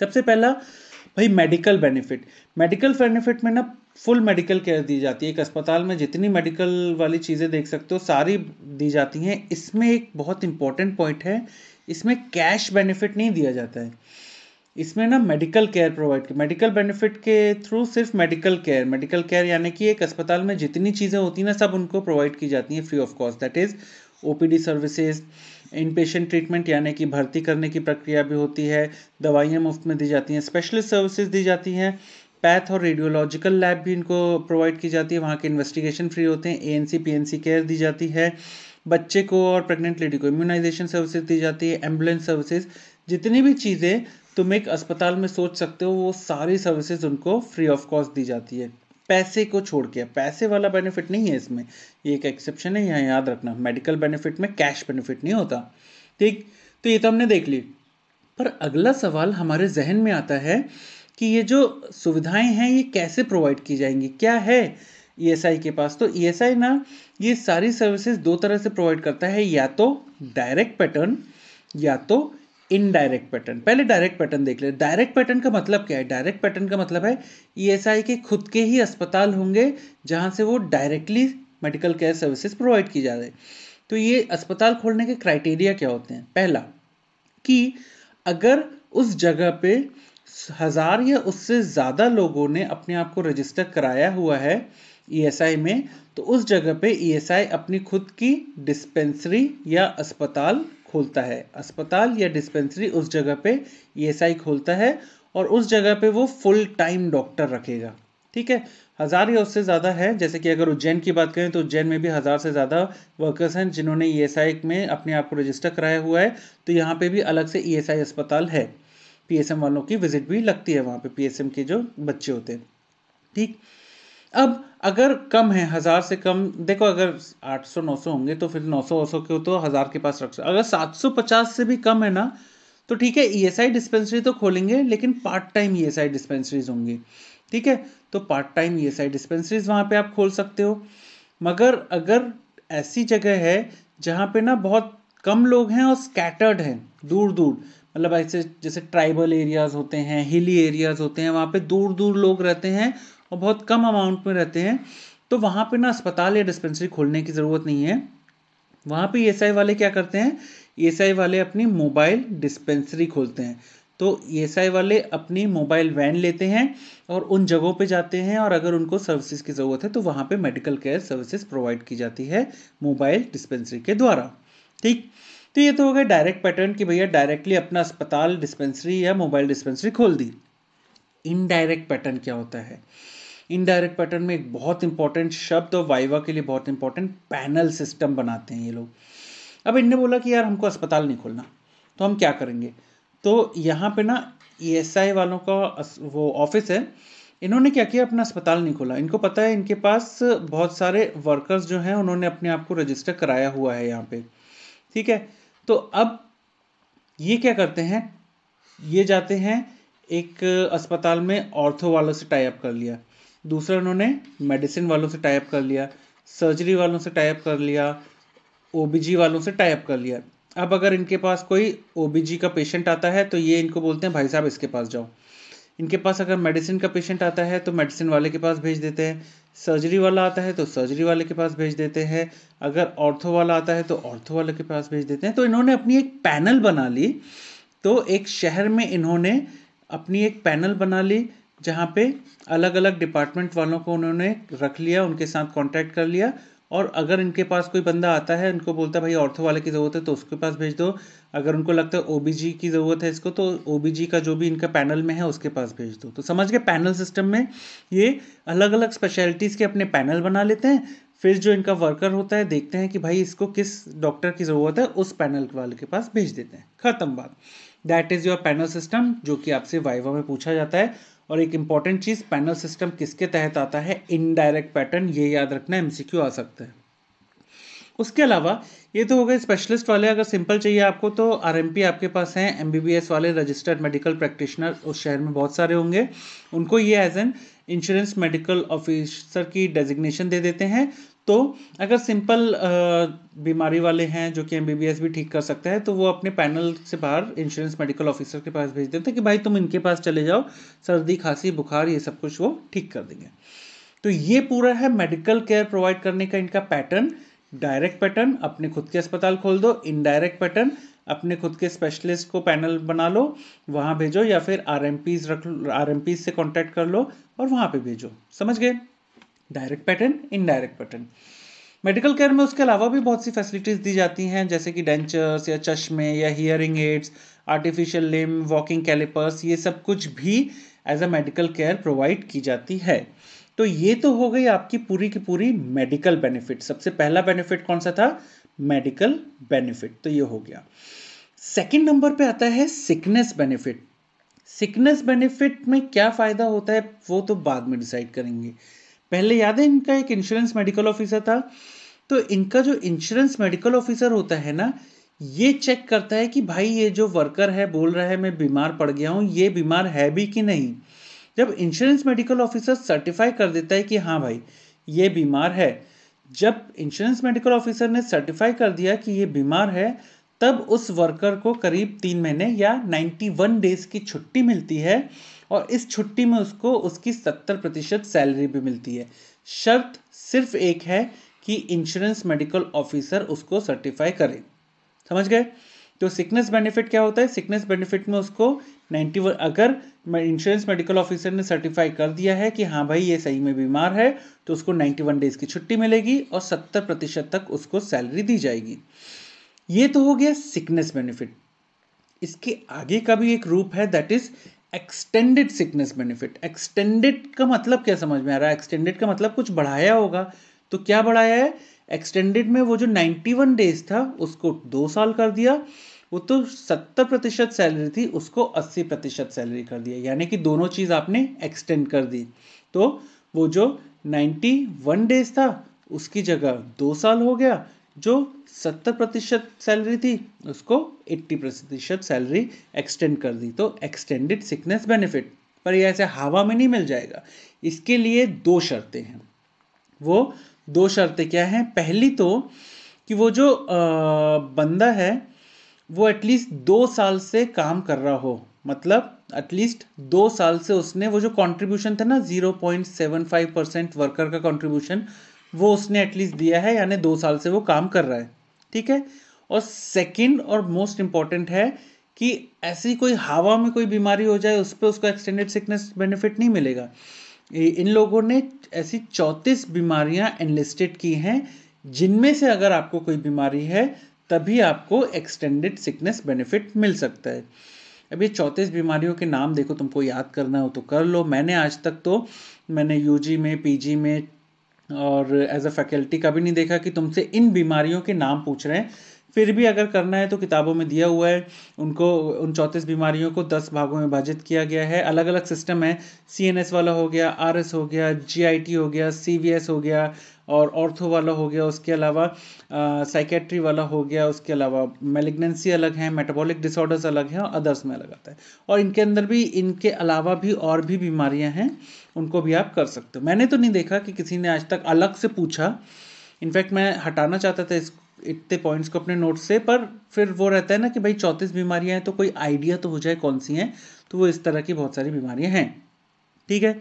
सबसे पहला भाई मेडिकल बेनिफिट मेडिकल बेनिफिट में ना फुल मेडिकल केयर दी जाती है एक अस्पताल में जितनी मेडिकल वाली चीज़ें देख सकते हो सारी दी जाती हैं इसमें एक बहुत इंपॉर्टेंट पॉइंट है इसमें कैश बेनिफिट नहीं दिया जाता है इसमें ना medical care provide medical benefit के थ्रू सिर्फ मेडिकल केयर मेडिकल केयर यानी कि एक अस्पताल में जितनी चीज़ें होती हैं ना सब उनको प्रोवाइड की जाती हैं free of cost that is O P D services inpatient treatment यानी कि भर्ती करने की प्रक्रिया भी होती है दवाइयाँ मुफ्त में दी जाती हैं स्पेशलिस्ट सर्विसेज दी जाती हैं पैथ और रेडियोलॉजिकल लैब भी इनको प्रोवाइड की जाती है वहाँ के इन्वेस्टिगेशन फ्री होते हैं A N C P N C care दी जाती है बच्चे को और प्रेग्नेंट लेडी को इम्यूनाइजेशन सर्विसेज दी जाती है एम्बुलेंस सर्विसेज जितनी भी चीज़ें तुम एक अस्पताल में सोच सकते हो वो सारी सर्विसेज उनको फ्री ऑफ कॉस्ट दी जाती है पैसे को छोड़ के पैसे वाला बेनिफिट नहीं है इसमें ये एक एक्सेप्शन है यहाँ याद रखना मेडिकल बेनिफिट में कैश बेनिफिट नहीं होता ठीक तो ये तो हमने देख ली पर अगला सवाल हमारे जहन में आता है कि ये जो सुविधाएं हैं ये कैसे प्रोवाइड की जाएंगी क्या है ई e के पास तो ई e ना ये सारी सर्विसेज दो तरह से प्रोवाइड करता है या तो डायरेक्ट पैटर्न या तो इनडायरेक्ट पैटर्न पहले डायरेक्ट पैटर्न देख ले डायरेक्ट पैटर्न का मतलब क्या है डायरेक्ट पैटर्न का मतलब है ईएसआई e के खुद के ही अस्पताल होंगे जहां से वो directly medical care services provide की जा रही तो ये अस्पताल खोलने के क्राइटेरिया क्या होते हैं पहला कि अगर उस जगह पे हज़ार या उससे ज़्यादा लोगों ने अपने आप को रजिस्टर कराया हुआ है ईएसआई e में तो उस जगह पे ईएसआई e अपनी खुद की डिस्पेंसरी या अस्पताल खोलता है अस्पताल या डिस्पेंसरी उस जगह पे ईएसआई e खोलता है और उस जगह पे वो फुल टाइम डॉक्टर रखेगा ठीक है हज़ार या उससे ज़्यादा है जैसे कि अगर उज्जैन की बात करें तो उज्जैन में भी हज़ार से ज़्यादा वर्कर्स हैं जिन्होंने ई e में अपने आप को रजिस्टर कराया हुआ है तो यहाँ पे भी अलग से ई e अस्पताल है पी वालों की विजिट भी लगती है वहाँ पे पी के जो बच्चे होते हैं ठीक अब अगर कम है हज़ार से कम देखो अगर 800 900 होंगे तो फिर 900 सौ हो तो हज़ार के पास रख सकते अगर 750 से भी कम है ना तो ठीक है ई एस आई डिस्पेंसरी तो खोलेंगे लेकिन part time E S I dispensaries होंगी ठीक है तो part time E S I dispensaries वहाँ पे आप खोल सकते हो मगर अगर ऐसी जगह है जहाँ पे ना बहुत कम लोग हैं और स्कैटर्ड हैं दूर दूर मतलब ऐसे जैसे ट्राइबल एरियाज़ होते हैं हिली एरियाज़ होते हैं वहाँ पे दूर दूर लोग रहते हैं और बहुत कम अमाउंट में रहते हैं तो वहाँ पर ना अस्पताल या डिस्पेंसरी खोलने की ज़रूरत नहीं है वहाँ पे ई e वाले क्या करते हैं ई e वाले अपनी मोबाइल डिस्पेंसरी खोलते हैं तो ई e वाले अपनी मोबाइल वैन लेते हैं और उन जगहों पे जाते हैं और अगर उनको सर्विसेज की ज़रूरत है तो वहाँ पे मेडिकल केयर सर्विसेज प्रोवाइड की जाती है मोबाइल डिस्पेंसरी के द्वारा ठीक तो ये तो हो गया डायरेक्ट पैटर्न कि भैया डायरेक्टली अपना अस्पताल डिस्पेंसरी या मोबाइल डिस्पेंसरी खोल दी इनडायरेक्ट पैटर्न क्या होता है इनडायरेक्ट पैटर्न में एक बहुत इंपॉर्टेंट शब्द और वाइवा के लिए बहुत इंपॉर्टेंट पैनल सिस्टम बनाते हैं ये लोग अब इनने बोला कि यार हमको अस्पताल नहीं खोलना तो हम क्या करेंगे तो यहाँ पे ना ई e वालों का वो ऑफिस है इन्होंने क्या किया अपना अस्पताल नहीं खोला इनको पता है इनके पास बहुत सारे वर्कर्स जो हैं उन्होंने अपने आप को रजिस्टर कराया हुआ है यहाँ पे ठीक है तो अब ये क्या करते हैं ये जाते हैं एक अस्पताल में ऑर्थो वालों से टाई अप कर लिया दूसरा उन्होंने मेडिसिन वालों से टाइप कर लिया सर्जरी वालों से टाइप कर लिया ओ वालों से टाइप कर लिया अब अगर इनके पास कोई ओ का पेशेंट आता है तो ये इनको बोलते हैं भाई साहब इसके पास जाओ इनके पास अगर मेडिसिन का पेशेंट आता है तो मेडिसिन वाले के पास भेज देते हैं सर्जरी वाला आता है तो सर्जरी वाले के पास भेज देते हैं अगर ऑर्थो वाला आता है तो ऑर्थो वाले के पास भेज देते हैं तो इन्होंने अपनी एक पैनल बना ली तो एक शहर में इन्होंने अपनी एक पैनल बना ली जहाँ पे अलग अलग डिपार्टमेंट वालों को उन्होंने रख लिया उनके साथ कांटेक्ट कर लिया और अगर इनके पास कोई बंदा आता है उनको बोलता है भाई ऑर्थो वाले की ज़रूरत है तो उसके पास भेज दो अगर उनको लगता है ओ की ज़रूरत है इसको तो ओ का जो भी इनका पैनल में है उसके पास भेज दो तो समझ गए पैनल सिस्टम में ये अलग अलग स्पेशलिटीज़ के अपने पैनल बना लेते हैं फिर जो इनका वर्कर होता है देखते हैं कि भाई इसको किस डॉक्टर की ज़रूरत है उस पैनल वाले के पास भेज देते हैं ख़त्म बात that is your panel system जो कि आपसे वाइवा में पूछा जाता है और एक इम्पॉर्टेंट चीज़ पैनल सिस्टम किसके तहत आता है इनडायरेक्ट पैटर्न ये याद रखना एम आ सकता है उसके अलावा ये तो हो गए स्पेशलिस्ट वाले अगर सिंपल चाहिए आपको तो आर आपके पास हैं एम वाले रजिस्टर्ड मेडिकल प्रैक्टिशनर उस शहर में बहुत सारे होंगे उनको ये as an insurance medical officer की डेजिग्नेशन दे देते हैं तो अगर सिंपल बीमारी वाले हैं जो कि एम भी ठीक कर सकते हैं तो वो अपने पैनल से बाहर इंश्योरेंस मेडिकल ऑफिसर के पास भेज देते हैं कि भाई तुम इनके पास चले जाओ सर्दी खांसी बुखार ये सब कुछ वो ठीक कर देंगे तो ये पूरा है मेडिकल केयर प्रोवाइड करने का इनका पैटर्न डायरेक्ट पैटर्न अपने खुद के अस्पताल खोल दो इनडायरेक्ट पैटर्न अपने खुद के स्पेशलिस्ट को पैनल बना लो वहाँ भेजो या फिर आर रख लो आर से कॉन्टैक्ट कर लो और वहाँ पे भेजो समझ गए direct pattern indirect pattern medical care में उसके अलावा भी बहुत सी फैसिलिटीज़ दी जाती हैं जैसे कि डेंचर्स या चश्मे या hearing aids artificial limb walking callipers ये सब कुछ भी as a medical care provide की जाती है तो ये तो हो गई आपकी पूरी की पूरी मेडिकल बेनिफिट सबसे पहला बेनिफिट कौन सा था मेडिकल बेनिफिट तो ये हो गया सेकेंड नंबर पे आता है सिकनेस बेनिफिट सिकनेस बेनिफिट में क्या फ़ायदा होता है वो तो बाद में डिसाइड करेंगे पहले याद है इनका एक इंश्योरेंस मेडिकल ऑफिसर था तो इनका जो इंश्योरेंस मेडिकल ऑफिसर होता है ना ये चेक करता है कि भाई ये जो वर्कर है बोल रहा है मैं बीमार पड़ गया हूँ ये बीमार है भी कि नहीं जब इंश्योरेंस मेडिकल ऑफिसर सर्टिफाई कर देता है कि हाँ भाई ये बीमार है जब इंश्योरेंस मेडिकल ऑफिसर ने सर्टिफाई कर दिया कि ये बीमार है तब उस वर्कर को करीब तीन महीने या नाइन्टी वन डेज की छुट्टी मिलती है और इस छुट्टी में उसको उसकी सत्तर प्रतिशत सैलरी भी मिलती है शर्त सिर्फ एक है कि इंश्योरेंस मेडिकल ऑफिसर उसको सर्टिफाई करे समझ गए तो सिकनेस बेनिफिट क्या होता है सिकनेस बेनिफिट में उसको 91 अगर इंश्योरेंस मेडिकल ऑफिसर ने सर्टिफाई कर दिया है कि हाँ भाई ये सही में बीमार है तो उसको नाइन्टी वन डेज की छुट्टी मिलेगी और सत्तर प्रतिशत तक उसको सैलरी दी जाएगी ये तो हो गया सिकनेस बेनिफिट इसके आगे का भी एक रूप है that is extended sickness benefit extended का मतलब क्या समझ में आ रहा है एक्सटेंडेड का मतलब कुछ बढ़ाया होगा तो क्या बढ़ाया है एक्सटेंडेड में वो जो 91 डेज था उसको दो साल कर दिया वो तो 70 प्रतिशत सैलरी थी उसको 80 प्रतिशत सैलरी कर दिया यानी कि दोनों चीज़ आपने एक्सटेंड कर दी तो वो जो 91 डेज था उसकी जगह दो साल हो गया जो 70 प्रतिशत सैलरी थी उसको 80 प्रतिशत सैलरी एक्सटेंड कर दी तो एक्सटेंडेड सिकनेस बेनिफिट पर यह ऐसे हवा में नहीं मिल जाएगा इसके लिए दो शर्तें हैं वो दो शर्तें क्या हैं पहली तो कि वो जो आ, बंदा है वो एटलीस्ट दो साल से काम कर रहा हो मतलब एटलीस्ट दो साल से उसने वो जो कंट्रीब्यूशन था ना zero point seven five percent worker का कंट्रीब्यूशन वो उसने एटलीस्ट दिया है यानी दो साल से वो काम कर रहा है ठीक है और सेकंड और मोस्ट इम्पॉर्टेंट है कि ऐसी कोई हवा में कोई बीमारी हो जाए उस पर उसको एक्सटेंडेड सिकनेस बेनिफिट नहीं मिलेगा इन लोगों ने ऐसी चौंतीस बीमारियां एनलिस्टेड की हैं जिनमें से अगर आपको कोई बीमारी है तभी आपको एक्सटेंडेड सिकनेस बेनिफिट मिल सकता है अब ये चौंतीस बीमारियों के नाम देखो तुमको याद करना हो तो कर लो मैंने आज तक तो मैंने यूजी में पीजी में और एज अ फैकल्टी कभी नहीं देखा कि तुमसे इन बीमारियों के नाम पूछ रहे हैं फिर भी अगर करना है तो किताबों में दिया हुआ है उनको उन चौंतीस बीमारियों को दस भागों में विभाजित किया गया है अलग अलग सिस्टम है सी वाला हो गया आर हो गया जी हो गया सी हो गया और ऑर्थो वाला हो गया उसके अलावा साइकेट्री वाला हो गया उसके अलावा मेलिग्नेंसी अलग है मेटाबॉलिक डिसऑर्डर्स अलग है और अदर्स में अलग आता है और इनके अंदर भी इनके अलावा भी और भी बीमारियाँ हैं उनको भी आप कर सकते हो मैंने तो नहीं देखा कि किसी ने आज तक अलग से पूछा इनफैक्ट मैं हटाना चाहता था इस इतने पॉइंट्स को अपने नोट्स से पर फिर वो रहता है ना कि भाई चौंतीस बीमारियां हैं तो कोई आइडिया तो हो जाए कौन सी हैं तो वो इस तरह की बहुत सारी बीमारियां हैं ठीक है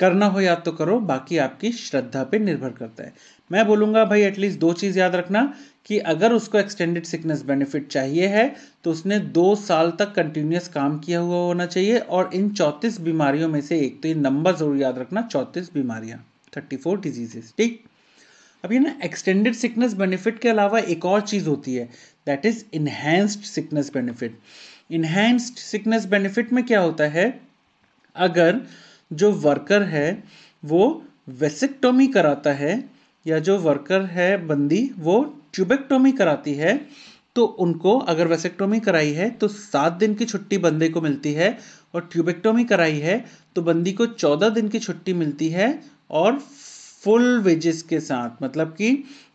करना हो याद तो करो बाकी आपकी श्रद्धा पे निर्भर करता है मैं बोलूँगा भाई एटलीस्ट दो चीज़ याद रखना कि अगर उसको एक्सटेंडेड सिकनेस बेनिफिट चाहिए है तो उसने दो साल तक कंटिन्यूस काम किया हुआ होना चाहिए और इन चौंतीस बीमारियों में से एक तो ये नंबर ज़रूर याद रखना चौंतीस बीमारियाँ थर्टी फोर डिजीजेस ठीक अब ये ना एक्सटेंडेड सिकनेस बेनिफिट के अलावा एक और चीज़ होती है that is enhanced sickness benefit enhanced sickness benefit में क्या होता है अगर जो वर्कर है वो वेसिक्टोमी कराता है या जो वर्कर है बंदी वो ट्यूबेक्टोमी कराती है तो उनको अगर वेसेक्टोमी कराई है तो सात दिन की छुट्टी बंदे को मिलती है और ट्यूबेक्टोमी कराई है तो बंदी को चौदह दिन की छुट्टी मिलती है और फुल वेजेस के साथ मतलब कि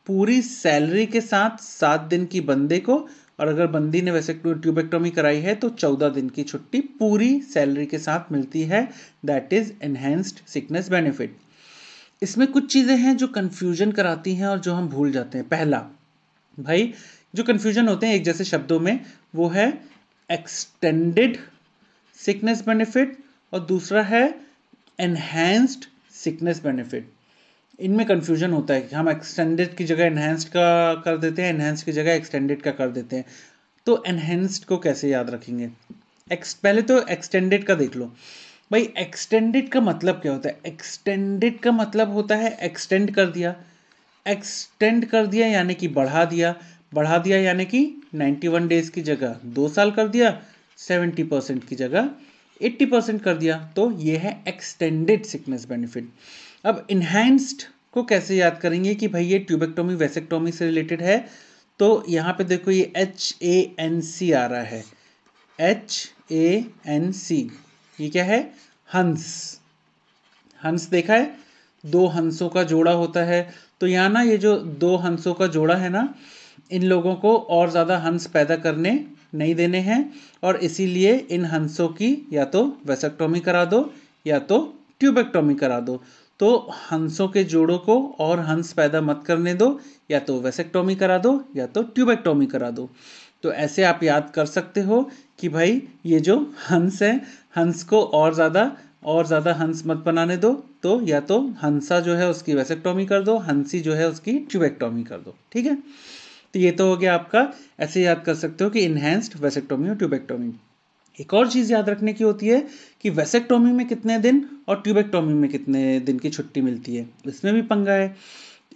पूरी सैलरी के साथ सात दिन की बंदे को और अगर बंदी ने वैसे ट्यूबेक्टोमी कराई है तो चौदह दिन की छुट्टी पूरी सैलरी के साथ मिलती है that is enhanced sickness benefit इसमें कुछ चीज़ें हैं जो कन्फ्यूजन कराती हैं और जो हम भूल जाते हैं पहला भाई जो कन्फ्यूजन होते हैं एक जैसे शब्दों में वो है एक्सटेंडेड सिकनेस बेनिफिट और दूसरा है एनहेंस्ड सिकनेस बेनिफिट इनमें कन्फ्यूजन होता है कि हम एक्सटेंडेड की जगह इन्हेंस्ड का कर देते हैं इन्हेंस्ड की जगह एक्सटेंडेड का कर देते हैं तो एनहेंस्ड को कैसे याद रखेंगे एक्स पहले तो एक्सटेंडेड का देख लो भाई एक्सटेंडेड का मतलब क्या होता है एक्सटेंडेड का मतलब होता है एक्सटेंड कर दिया एक्सटेंड कर दिया यानी कि बढ़ा दिया बढ़ा दिया यानी कि 91 डेज की जगह दो साल कर दिया 70 परसेंट की जगह 80 परसेंट कर दिया तो ये है एक्सटेंडेड सिकनेस बेनिफिट अब इन्हेंस्ड को कैसे याद करेंगे कि भाई ये ट्यूबेक्टोमी वेसेक्टोमी से रिलेटेड है तो यहाँ पे देखो ये एच ए एन सी आ रहा है एच ए एन सी ये क्या है हंस हंस देखा है दो हंसों का जोड़ा होता है तो यहाँ ना ये जो दो हंसों का जोड़ा है ना इन लोगों को और ज़्यादा हंस पैदा करने नहीं देने हैं और इसीलिए इन हंसों की या तो वेसेक्टोमी करा दो या तो ट्यूबेक्टोमी करा दो तो हंसों के जोड़ों को और हंस पैदा मत करने दो या तो वेसेक्टोमी करा दो या तो ट्यूबेक्टोमी करा दो तो ऐसे आप याद कर सकते हो कि भाई ये जो हंस है हंस को और ज़्यादा और ज़्यादा हंस मत बनाने दो तो या तो हंसा जो है उसकी वेसेक्टोमी कर दो हंसी जो है उसकी ट्यूबेक्टोमी कर दो ठीक है तो ये तो हो गया आपका ऐसे याद कर सकते हो कि इन्हेंस्ड वेसेक्टोमी और ट्यूबेक्टोमी एक और चीज़ याद रखने की होती है कि वेसेक्टोमी में कितने दिन और ट्यूबेक्टोमी में कितने दिन की छुट्टी मिलती है इसमें भी पंगा है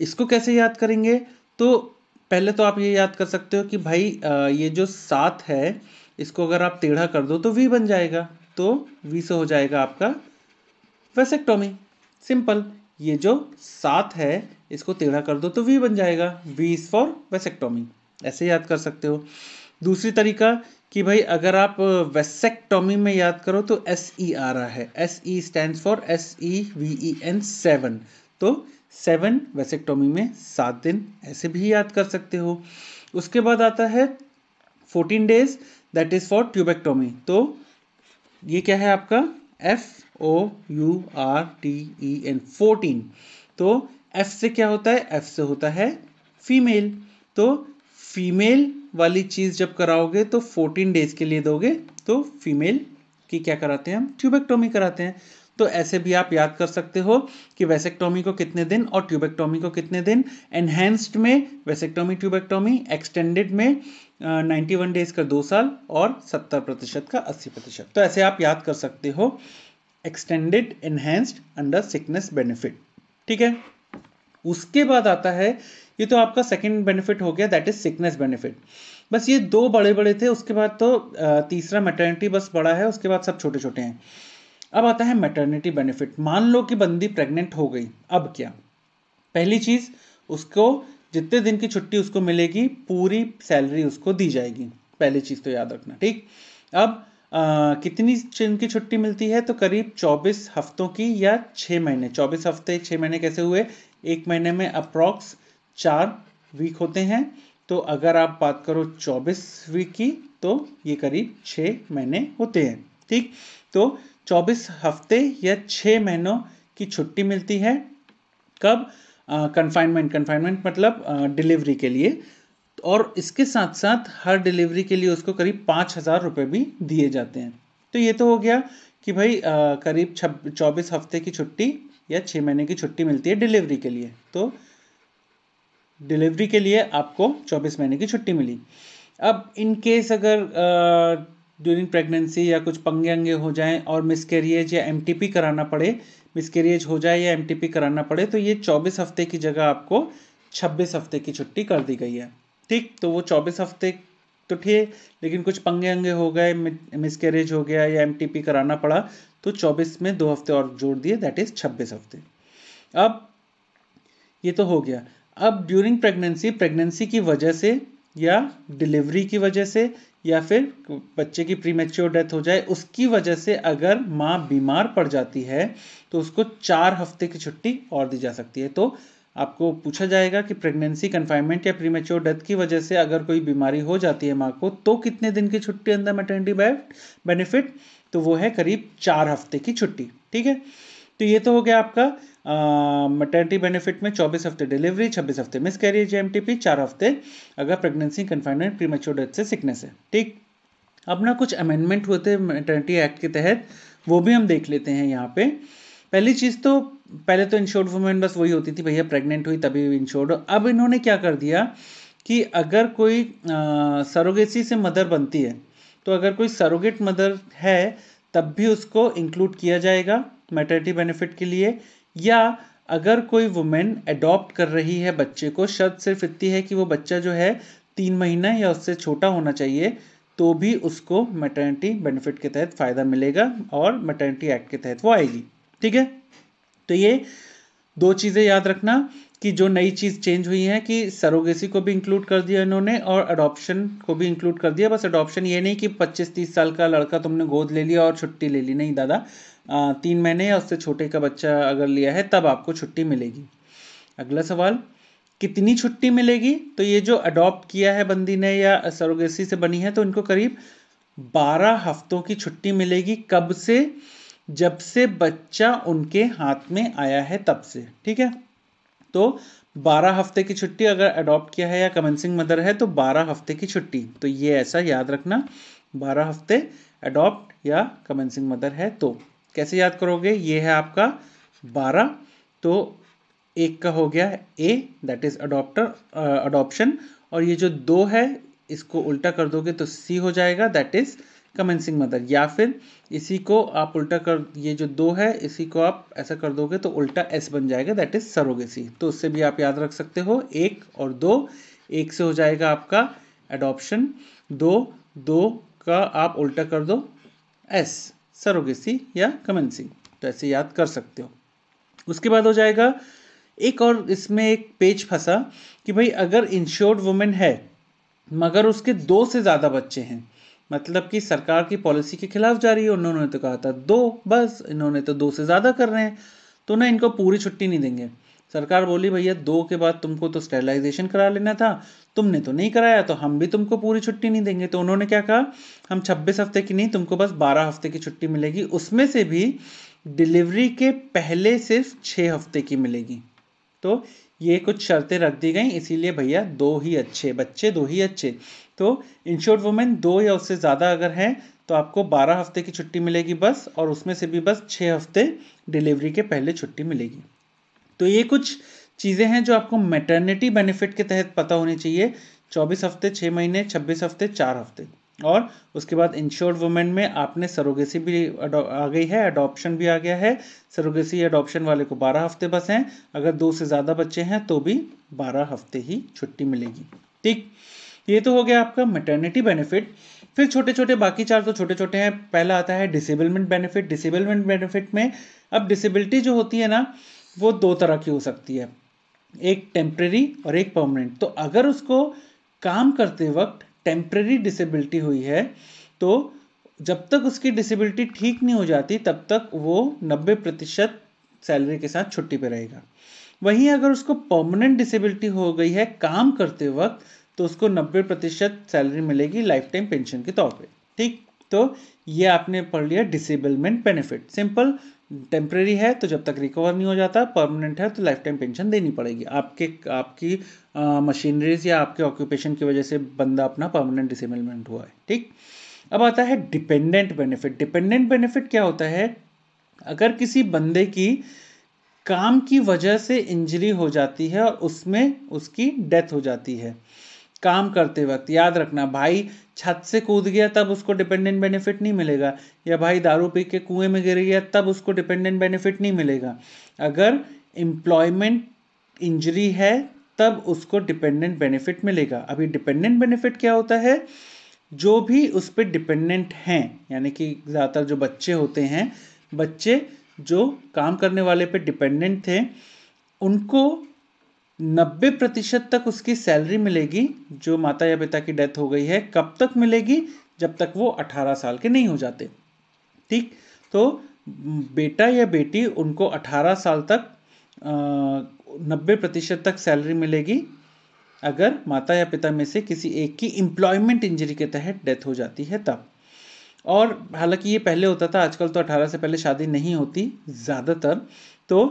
इसको कैसे याद करेंगे तो पहले तो आप ये याद कर सकते हो कि भाई ये जो सात है इसको अगर आप टेढ़ा कर दो तो वी बन जाएगा तो वी से हो जाएगा आपका वेसेक्टोमी सिंपल ये जो सात है इसको टेढ़ा कर दो तो वी बन जाएगा वी इज़ फॉर वेसेक्टोमी ऐसे याद कर सकते हो दूसरी तरीका कि भाई अगर आप वेसेक्टॉमी में याद करो तो एस ई आ रहा है S E stand for S E V E N seven तो सेवन वेसेक्टॉमी में सात दिन ऐसे भी याद कर सकते हो उसके बाद आता है fourteen days that is for tubectomy तो ये क्या है आपका F O you R T E N fourteen तो एफ से क्या होता है एफ से होता है फीमेल तो फीमेल वाली चीज़ जब कराओगे तो फोर्टीन डेज के लिए दोगे तो फीमेल की क्या कराते हैं हम ट्यूबेक्टोमी कराते हैं तो ऐसे भी आप याद कर सकते हो कि वेसेक्टोमी को कितने दिन और ट्यूबेक्टोमी को कितने दिन एनहेंस्ड में वेसेक्टोमी ट्यूबेक्टोमी एक्सटेंडेड में नाइन्टी वन डेज का दो साल और सत्तर प्रतिशत का अस्सी प्रतिशत तो ऐसे आप याद कर सकते हो extended enhanced under sickness benefit ठीक है उसके बाद आता है ये तो आपका सेकेंड बेनिफिट हो गया दैट इज सिकनेस बेनिफिट बस ये दो बड़े बड़े थे उसके बाद तो तीसरा मैटर्निटी बस बड़ा है उसके बाद सब छोटे छोटे हैं अब आता है मेटर्निटी बेनिफिट मान लो कि बंदी प्रेग्नेंट हो गई अब क्या पहली चीज़ उसको जितने दिन की छुट्टी उसको मिलेगी पूरी सैलरी उसको दी जाएगी पहली चीज़ तो याद रखना ठीक अब आ, कितनी दिन की छुट्टी मिलती है तो करीब 24 हफ्तों की या 6 महीने 24 हफ्ते 6 महीने कैसे हुए एक महीने में अप्रॉक्स चार वीक होते हैं तो अगर आप बात करो चौबीस वीक की तो ये करीब छः महीने होते हैं ठीक तो चौबीस हफ्ते या छः महीनों की छुट्टी मिलती है कब कन्फाइनमेंट कन्फाइनमेंट मतलब डिलीवरी के लिए और इसके साथ साथ हर डिलीवरी के लिए उसको करीब पाँच हज़ार रुपये भी दिए जाते हैं तो ये तो हो गया कि भाई आ, करीब छब चौबीस हफ्ते की छुट्टी या छः महीने की छुट्टी मिलती है डिलीवरी के लिए तो डिलीवरी के लिए आपको चौबीस महीने की छुट्टी मिली अब इन केस अगर ड्यूरिंग प्रेगनेंसी या कुछ पंगे अंगे हो जाएं और मिसकेरिएज या एम कराना पड़े मिसकेरिएज हो जाए या एम कराना पड़े तो ये चौबीस हफ्ते की जगह आपको छब्बीस हफ्ते की छुट्टी कर दी गई है ठीक तो वो चौबीस हफ्ते तो ठीक लेकिन कुछ पंगे अंगे हो गए कैरियज हो गया या एम कराना पड़ा तो चौबीस में दो हफ्ते और जोड़ दिए दैट इज़ छब्बीस हफ्ते अब ये तो हो गया अब ड्यूरिंग प्रेगनेंसी प्रेगनेंसी की वजह से या डिलीवरी की वजह से या फिर बच्चे की प्री मेच्योर डेथ हो जाए उसकी वजह से अगर माँ बीमार पड़ जाती है तो उसको चार हफ्ते की छुट्टी और दी जा सकती है तो आपको पूछा जाएगा कि प्रेगनेंसी कन्फाइनमेंट या प्री मेच्योर डेथ की वजह से अगर कोई बीमारी हो जाती है माँ को तो कितने दिन की छुट्टी अंदर मेटर्निटी बेनिफिट तो वो है करीब चार हफ्ते की छुट्टी ठीक है तो ये तो हो गया आपका मटर्निटी बेनिफिट में 24 हफ्ते डिलीवरी 26 हफ्ते मिस कैरियर एम टी चार हफ्ते अगर प्रेगनेंसी कन्फाइनमेंट प्रीमेच्योर डेथ से सिकनेस है ठीक अपना कुछ अमेंडमेंट हुए थे मटर्निटी एक्ट के तहत वो भी हम देख लेते हैं यहाँ पे पहली चीज़ तो पहले तो इंश्योर्ड वुमेन बस वही होती थी भैया प्रेग्नेंट हुई तभी इंश्योर्ड अब इन्होंने क्या कर दिया कि अगर कोई सरोगेसी से मदर बनती है तो अगर कोई सरोगेट मदर है तब भी उसको इंक्लूड किया जाएगा मैटर्निटी बेनिफिट के लिए या अगर कोई वुमेन एडॉप्ट कर रही है बच्चे को शर्त सिर्फ इतनी है कि वो बच्चा जो है तीन महीना या उससे छोटा होना चाहिए तो भी उसको मैटर्निटी बेनिफिट के तहत फ़ायदा मिलेगा और मैटर्निटी एक्ट के तहत वो आएगी ठीक है तो ये दो चीज़ें याद रखना कि जो नई चीज़ चेंज हुई है कि सरोगेसी को भी इंक्लूड कर दिया इन्होंने और अडॉप्शन को भी इंक्लूड कर दिया बस अडॉप्शन ये नहीं कि 25-30 साल का लड़का तुमने गोद ले लिया और छुट्टी ले ली नहीं दादा तीन महीने या उससे छोटे का बच्चा अगर लिया है तब आपको छुट्टी मिलेगी अगला सवाल कितनी छुट्टी मिलेगी तो ये जो अडॉप्ट किया है बंदी ने या सरोगेसी से बनी है तो इनको करीब बारह हफ्तों की छुट्टी मिलेगी कब से जब से बच्चा उनके हाथ में आया है तब से ठीक है तो बारह हफ्ते की छुट्टी अगर अडॉप्ट किया है या कमेंसिंग मदर है तो बारह हफ्ते की छुट्टी तो ये ऐसा याद रखना बारह हफ्ते अडॉप्ट या कमेंसिंग मदर है तो कैसे याद करोगे ये है आपका बारह तो एक का हो गया A that is adopter adoption और ये जो दो है इसको उल्टा कर दोगे तो सी हो जाएगा दैट इज़ कमेंसिंग मदर या फिर इसी को आप उल्टा कर ये जो दो है इसी को आप ऐसा कर दोगे तो उल्टा एस बन जाएगा दैट इज़ सरोगेसी तो उससे भी आप याद रख सकते हो एक और दो एक से हो जाएगा आपका एडॉप्शन दो दो का आप उल्टा कर दो एस सरोगेसी या कमेंसिंग तो ऐसे याद कर सकते हो उसके बाद हो जाएगा एक और इसमें एक पेज फंसा कि भाई अगर इंश्योर्ड वुमेन है मगर उसके दो से ज़्यादा बच्चे हैं मतलब कि सरकार की पॉलिसी के खिलाफ जा रही है उन्होंने तो कहा था दो बस इन्होंने तो दो से ज़्यादा कर रहे हैं तो ना इनको पूरी छुट्टी नहीं देंगे सरकार बोली भैया दो के बाद तुमको तो स्टेलाइजेशन करा लेना था तुमने तो नहीं कराया तो हम भी तुमको पूरी छुट्टी नहीं देंगे तो उन्होंने क्या कहा हम छब्बीस हफ्ते की नहीं तुमको बस बारह हफ्ते की छुट्टी मिलेगी उसमें से भी डिलीवरी के पहले सिर्फ छः हफ्ते की मिलेगी तो ये कुछ शर्तें रख दी गई इसीलिए भैया दो ही अच्छे बच्चे दो ही अच्छे तो इंश्योर्ड वुमेन दो या उससे ज़्यादा अगर हैं तो आपको बारह हफ्ते की छुट्टी मिलेगी बस और उसमें से भी बस छः हफ्ते डिलीवरी के पहले छुट्टी मिलेगी तो ये कुछ चीज़ें हैं जो आपको मेटर्निटी बेनिफिट के तहत पता होनी चाहिए चौबीस हफ्ते छः महीने छब्बीस हफ्ते चार हफ्ते और उसके बाद इंश्योर्ड वुमेन में आपने सरोगेसी भी आ गई है अडॉप्शन भी आ गया है सरोगेसी अडॉप्शन वाले को बारह हफ्ते बस हैं अगर दो से ज़्यादा बच्चे हैं तो भी बारह हफ्ते ही छुट्टी मिलेगी ठीक ये तो हो गया आपका मेटर्निटी बेनिफिट फिर छोटे छोटे बाकी चार तो छोटे छोटे हैं पहला आता है डिसेबलमेंट बेनिफिट डिसेबलमेंट बेनिफिट में अब डिसेबिलिटी जो होती है ना वो दो तरह की हो सकती है एक टेम्प्रेरी और एक परमानेंट तो अगर उसको काम करते वक्त टेम्प्रेरी डिसेबिलिटी हुई है तो जब तक उसकी डिसेबिलिटी ठीक नहीं हो जाती तब तक वो 90 प्रतिशत सैलरी के साथ छुट्टी पे रहेगा वहीं अगर उसको परमानेंट डिसेबिलिटी हो गई है काम करते वक्त तो उसको 90 प्रतिशत सैलरी मिलेगी लाइफ टाइम पेंशन के तौर पे ठीक तो ये आपने पढ़ लिया डिसेबलमेंट बेनिफिट सिंपल टेम्प्रेरी है तो जब तक रिकवर नहीं हो जाता परमानेंट है तो लाइफ टाइम पेंशन देनी पड़ेगी आपके आपकी मशीनरीज या आपके ऑक्यूपेशन की वजह से बंदा अपना परमानेंट डिसेबलमेंट हुआ है ठीक अब आता है डिपेंडेंट बेनिफिट डिपेंडेंट बेनिफिट क्या होता है अगर किसी बंदे की काम की वजह से इंजरी हो जाती है और उसमें उसकी डेथ हो जाती है काम करते वक्त याद रखना भाई छत से कूद गया तब उसको डिपेंडेंट बेनिफिट नहीं मिलेगा या भाई दारू पी के कुएं में गिर गया तब उसको डिपेंडेंट बेनिफिट नहीं मिलेगा अगर एम्प्लॉयमेंट इंजरी है तब उसको डिपेंडेंट बेनिफिट मिलेगा अभी डिपेंडेंट बेनिफिट क्या होता है जो भी उस पर डिपेंडेंट हैं यानी कि ज़्यादातर जो बच्चे होते हैं बच्चे जो काम करने वाले पे डिपेंडेंट थे उनको नब्बे प्रतिशत तक उसकी सैलरी मिलेगी जो माता या पिता की डेथ हो गई है कब तक मिलेगी जब तक वो अठारह साल के नहीं हो जाते ठीक तो बेटा या बेटी उनको अठारह साल तक नब्बे प्रतिशत तक सैलरी मिलेगी अगर माता या पिता में से किसी एक की एम्प्लॉयमेंट इंजरी के तहत डेथ हो जाती है तब और हालांकि ये पहले होता था आजकल तो 18 से पहले शादी नहीं होती ज़्यादातर तो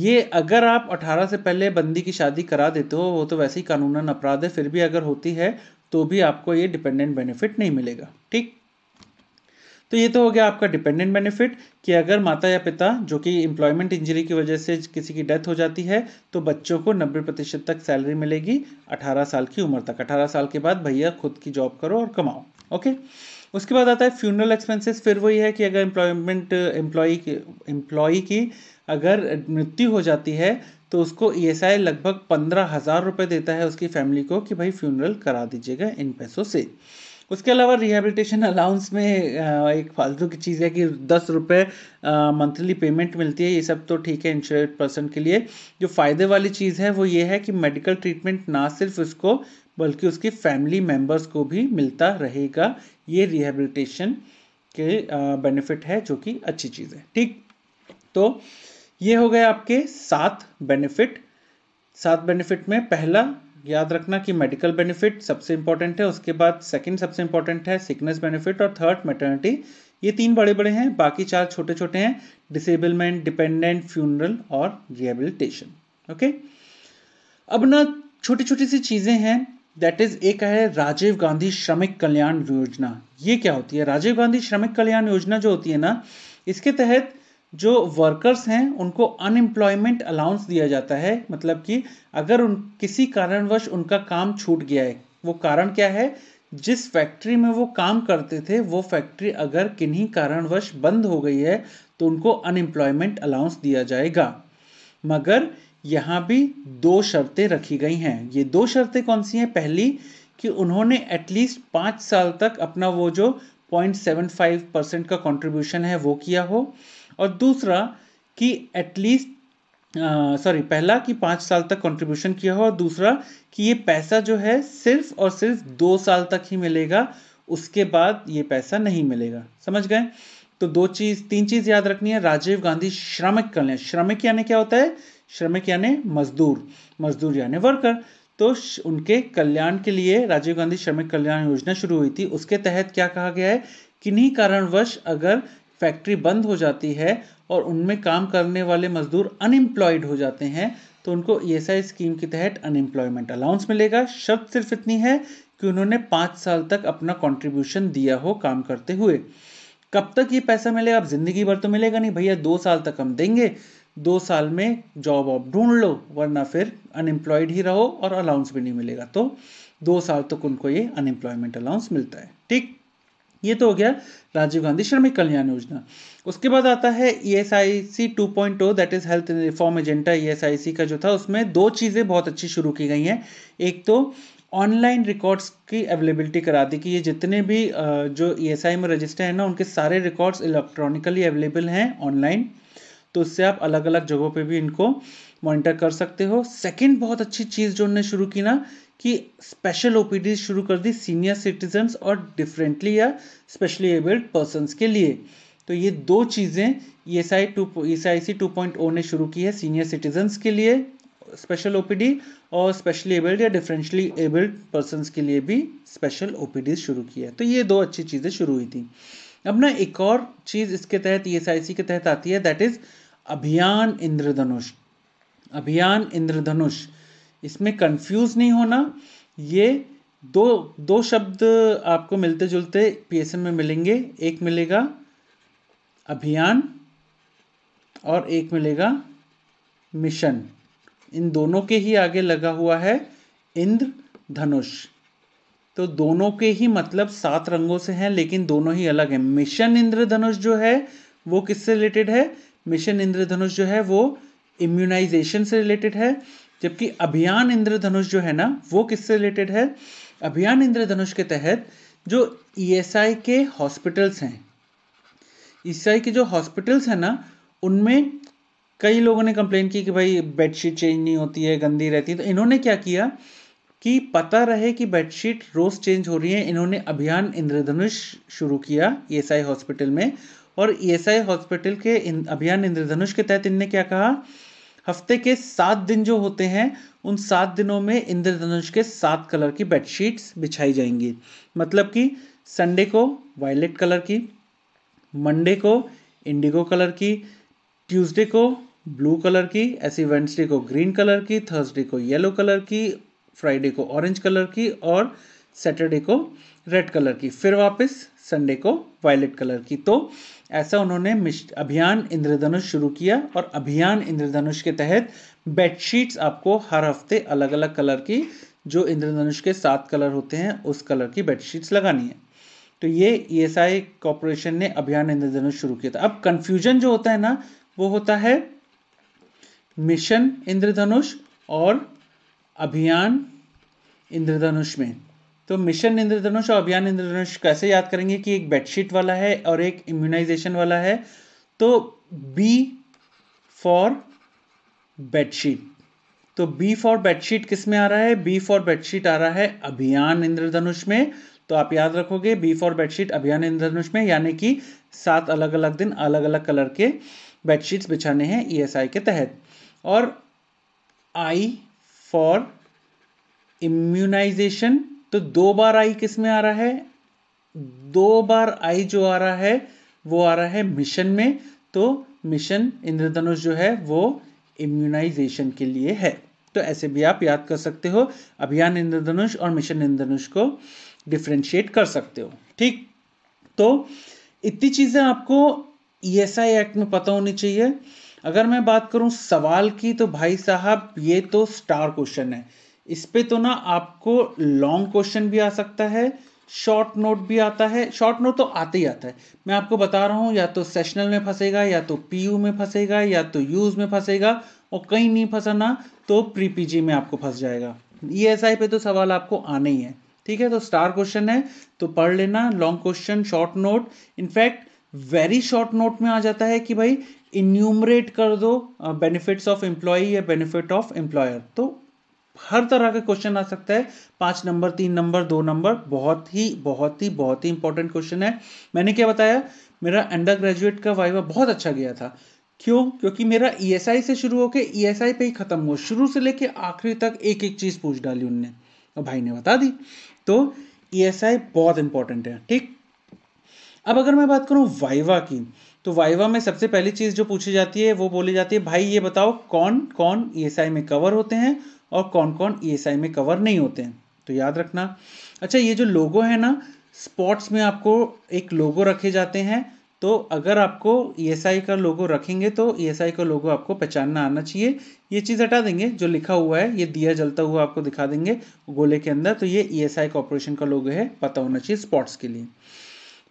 ये अगर आप 18 से पहले बंदी की शादी करा देते हो वो तो वैसे ही कानूनन अपराध है फिर भी अगर होती है तो भी आपको ये डिपेंडेंट बेनिफिट नहीं मिलेगा ठीक तो ये तो हो गया आपका डिपेंडेंट बेनिफिट कि अगर माता या पिता जो कि एम्प्लॉयमेंट इंजरी की वजह से किसी की डेथ हो जाती है तो बच्चों को 90 प्रतिशत तक सैलरी मिलेगी 18 साल की उम्र तक 18 साल के बाद भैया खुद की जॉब करो और कमाओ ओके उसके बाद आता है फ्यूनरल एक्सपेंसेस फिर वही है कि अगर एम्प्लॉयमेंट एम्प्लॉय की एम्प्लॉय की अगर मृत्यु हो जाती है तो उसको ई e लगभग पंद्रह हज़ार रुपये देता है उसकी फैमिली को कि भाई फ्यूनरल करा दीजिएगा इन पैसों से उसके अलावा रिहेबिलिटेशन अलाउंस में एक फालतू की चीज़ है कि दस रुपये मंथली पेमेंट मिलती है ये सब तो ठीक है इंश्योर्ड पर्सन के लिए जो फ़ायदे वाली चीज़ है वो ये है कि मेडिकल ट्रीटमेंट ना सिर्फ उसको बल्कि उसकी फैमिली मेम्बर्स को भी मिलता रहेगा ये रिहेबिलिटेशन के बेनिफिट है जो कि अच्छी चीज़ है ठीक तो ये हो गए आपके सात बेनिफिट सात बेनिफिट में पहला याद रखना कि मेडिकल बेनिफिट सबसे इंपॉर्टेंट है उसके बाद सेकंड सबसे इंपॉर्टेंट है सिकनेस बेनिफिट और थर्ड मेटर्निटी ये तीन बड़े बड़े हैं बाकी चार छोटे छोटे हैं डिसेबलमेंट डिपेंडेंट फ्यूनरल और रिहेबिलिटेशन ओके अब ना छोटी छोटी सी चीज़ें हैं दैट इज़ एक है राजीव गांधी श्रमिक कल्याण योजना ये क्या होती है राजीव गांधी श्रमिक कल्याण योजना जो होती है ना इसके तहत जो वर्कर्स हैं उनको अनएम्प्लॉयमेंट अलाउंस दिया जाता है मतलब कि अगर उन किसी कारणवश उनका काम छूट गया है वो कारण क्या है जिस फैक्ट्री में वो काम करते थे वो फैक्ट्री अगर किन्हीं कारणवश बंद हो गई है तो उनको अनएम्प्लॉयमेंट अलाउंस दिया जाएगा मगर यहाँ भी दो शर्तें रखी गई हैं ये दो शर्तें कौन सी हैं पहली कि उन्होंने एटलीस्ट पाँच साल तक अपना वो जो 0.75 परसेंट का कंट्रीब्यूशन है वो किया हो और दूसरा कि एटलीस्ट सॉरी पहला कि पाँच साल तक कंट्रीब्यूशन किया हो और दूसरा कि ये पैसा जो है सिर्फ और सिर्फ दो साल तक ही मिलेगा उसके बाद ये पैसा नहीं मिलेगा समझ गए तो दो चीज़ तीन चीज़ याद रखनी है राजीव गांधी श्रमिक कल्याण श्रमिक यानी क्या होता है श्रमिक यानी मजदूर मजदूर यानी वर्कर तो उनके कल्याण के लिए राजीव गांधी श्रमिक कल्याण योजना शुरू हुई थी उसके तहत क्या कहा गया है किन्हीं कारणवश अगर फैक्ट्री बंद हो जाती है और उनमें काम करने वाले मजदूर अनएम्प्लॉयड हो जाते हैं तो उनको ईएसआई e स्कीम के तहत अनएम्प्लॉयमेंट अलाउंस मिलेगा शर्त सिर्फ इतनी है कि उन्होंने पाँच साल तक अपना कॉन्ट्रीब्यूशन दिया हो काम करते हुए कब तक ये पैसा मिलेगा अब ज़िंदगी भर तो मिलेगा नहीं भैया दो साल तक हम देंगे दो साल में जॉब आप ढूंढ लो वरना फिर अनएम्प्लॉयड ही रहो और अलाउंस भी नहीं मिलेगा तो दो साल तक उनको ये अनएम्प्लॉयमेंट अलाउंस मिलता है ठीक ये तो हो गया राजीव गांधी श्रमिक कल्याण योजना उसके बाद आता है E S I C two point two that is health reform agenda E S I C का जो था उसमें दो चीज़ें बहुत अच्छी शुरू की गई हैं एक तो ऑनलाइन रिकॉर्ड्स की अवेलेबिलिटी करा दी कि ये जितने भी जो ई एस आई में रजिस्टर हैं ना उनके सारे रिकॉर्ड्स इलेक्ट्रॉनिकली अवेलेबल हैं ऑनलाइन तो उससे आप अलग अलग जगहों पे भी इनको मॉनिटर कर सकते हो सेकंड बहुत अच्छी चीज़ जो उन्होंने शुरू की ना कि स्पेशल ओपीडी शुरू कर दी सीनियर सिटीजन्स और डिफरेंटली या स्पेशली एबल्ड पर्सनस के लिए तो ये दो चीज़ें E S I two S I C two point O ने शुरू की है सीनियर सिटीजन्स के लिए स्पेशल ओपीडी और स्पेशली एबल्ड या डिफरेंशली एबल्ड पर्सनस के लिए भी स्पेशल ओपीडी शुरू की है तो ये दो अच्छी चीज़ें शुरू हुई थी अब ना एक और चीज़ इसके तहत ई एस आई सी के तहत आती है दैट इज़ अभियान इंद्रधनुष अभियान इंद्रधनुष इसमें कंफ्यूज नहीं होना ये दो दो शब्द आपको मिलते जुलते पीएसएम में मिलेंगे एक मिलेगा अभियान और एक मिलेगा मिशन इन दोनों के ही आगे लगा हुआ है इंद्र धनुष तो दोनों के ही मतलब सात रंगों से हैं लेकिन दोनों ही अलग हैं मिशन इंद्रधनुष जो है वो किससे रिलेटेड है मिशन इंद्रधनुष जो है वो इम्यूनाइजेशन से रिलेटेड है जबकि अभियान इंद्रधनुष जो है ना वो किससे रिलेटेड है अभियान इंद्रधनुष के तहत जो ईएसआई e के हॉस्पिटल्स हैं ई e के जो हॉस्पिटल्स हैं ना उनमें कई लोगों ने कंप्लेन की कि भाई बेडशीट चेंज नहीं होती है गंदी रहती है तो इन्होंने क्या किया कि पता रहे कि बेडशीट रोज़ चेंज हो रही है इन्होंने अभियान इंद्रधनुष शुरू किया ई e हॉस्पिटल में और ई हॉस्पिटल के अभियान इंद्रधनुष के तहत इनने क्या कहा हफ्ते के सात दिन जो होते हैं उन सात दिनों में इंद्रधनुष के सात कलर की बेडशीट्स बिछाई जाएंगी मतलब कि संडे को वायलेट कलर की मंडे को इंडिगो कलर की ट्यूसडे को ब्लू कलर की ऐसी वेंसडे को ग्रीन कलर की थर्सडे को येलो कलर की फ्राइडे को ऑरेंज कलर की और सैटरडे को रेड कलर की फिर वापस संडे को वायलेट कलर की तो ऐसा उन्होंने अभियान इंद्रधनुष शुरू किया और अभियान इंद्रधनुष के तहत बेडशीट्स आपको हर हफ्ते अलग अलग कलर की जो इंद्रधनुष के सात कलर होते हैं उस कलर की बेडशीट्स लगानी है तो ये E e S I corporation ने अभियान इंद्रधनुष शुरू किया था अब कन्फ्यूजन जो होता है ना वो होता है मिशन इंद्रधनुष और अभियान इंद्रधनुष में तो मिशन इंद्रधनुष और अभियान इंद्रधनुष कैसे याद करेंगे कि एक बेडशीट वाला है और एक इम्यूनाइजेशन वाला है तो बी फॉर बेडशीट तो बी फॉर बेडशीट किस में आ रहा है बी फॉर बेडशीट आ रहा है अभियान इंद्रधनुष में तो आप याद रखोगे बी फॉर बेडशीट अभियान इंद्रधनुष में यानी कि सात अलग अलग दिन अलग अलग कलर के बेडशीट्स बिछाने हैं ईएसआई e के तहत और आई फॉर इम्यूनाइजेशन तो दो बार आई किस में आ रहा है दो बार आई जो आ रहा है वो आ रहा है मिशन में तो मिशन इंद्रधनुष जो है वो इम्यूनाइजेशन के लिए है तो ऐसे भी आप याद कर सकते हो अभियान इंद्रधनुष और मिशन इंद्रधनुष को डिफ्रेंशिएट कर सकते हो ठीक तो इतनी चीज़ें आपको ई e एक्ट में पता होनी चाहिए अगर मैं बात करूं सवाल की तो भाई साहब ये तो स्टार क्वेश्चन है इस पर तो ना आपको लॉन्ग क्वेश्चन भी आ सकता है शॉर्ट नोट भी आता है शॉर्ट नोट तो आते ही आता है मैं आपको बता रहा हूँ या तो सेशनल में फंसेगा या तो पीयू में फंसेगा या तो यूज में फंसेगा और कहीं नहीं फंसाना तो प्री में आपको फंस जाएगा ईएसआई पे तो सवाल आपको आने ही है ठीक है तो स्टार क्वेश्चन है तो पढ़ लेना long question short note in fact very short note में आ जाता है कि भाई इन्यूमरेट कर दो बेनिफिट्स ऑफ एम्प्लॉय या बेनिफिट ऑफ एम्प्लॉयर तो हर तरह का क्वेश्चन आ सकता है पांच नंबर तीन नंबर दो नंबर बहुत ही बहुत ही बहुत ही इंपॉर्टेंट क्वेश्चन है मैंने क्या बताया मेरा अंडर ग्रेजुएट का वाइवा बहुत अच्छा गया था क्यों क्योंकि मेरा ईएसआई e से शुरू होकर ईएसआई e पे ही खत्म हुआ शुरू से लेके आखिरी तक एक एक चीज़ पूछ डाली उनने और भाई ने बता दी तो ईएसआई e बहुत इंपॉर्टेंट है ठीक अब अगर मैं बात करूं वाइवा की तो वाइवा में सबसे पहली चीज़ जो पूछी जाती है वो बोली जाती है भाई ये बताओ कौन कौन ईएसआई में कवर होते हैं और कौन कौन ई में कवर नहीं होते हैं तो याद रखना अच्छा ये जो लोगो है ना स्पॉट्स में आपको एक लोगो रखे जाते हैं तो अगर आपको ई e का लोगो रखेंगे तो ई e का लोगो आपको पहचानना आना चाहिए ये चीज़ हटा देंगे जो लिखा हुआ है ये दिया जलता हुआ आपको दिखा देंगे गोले के अंदर तो ये ई e कॉरपोरेशन का लोगो है पता होना चाहिए स्पॉट्स के लिए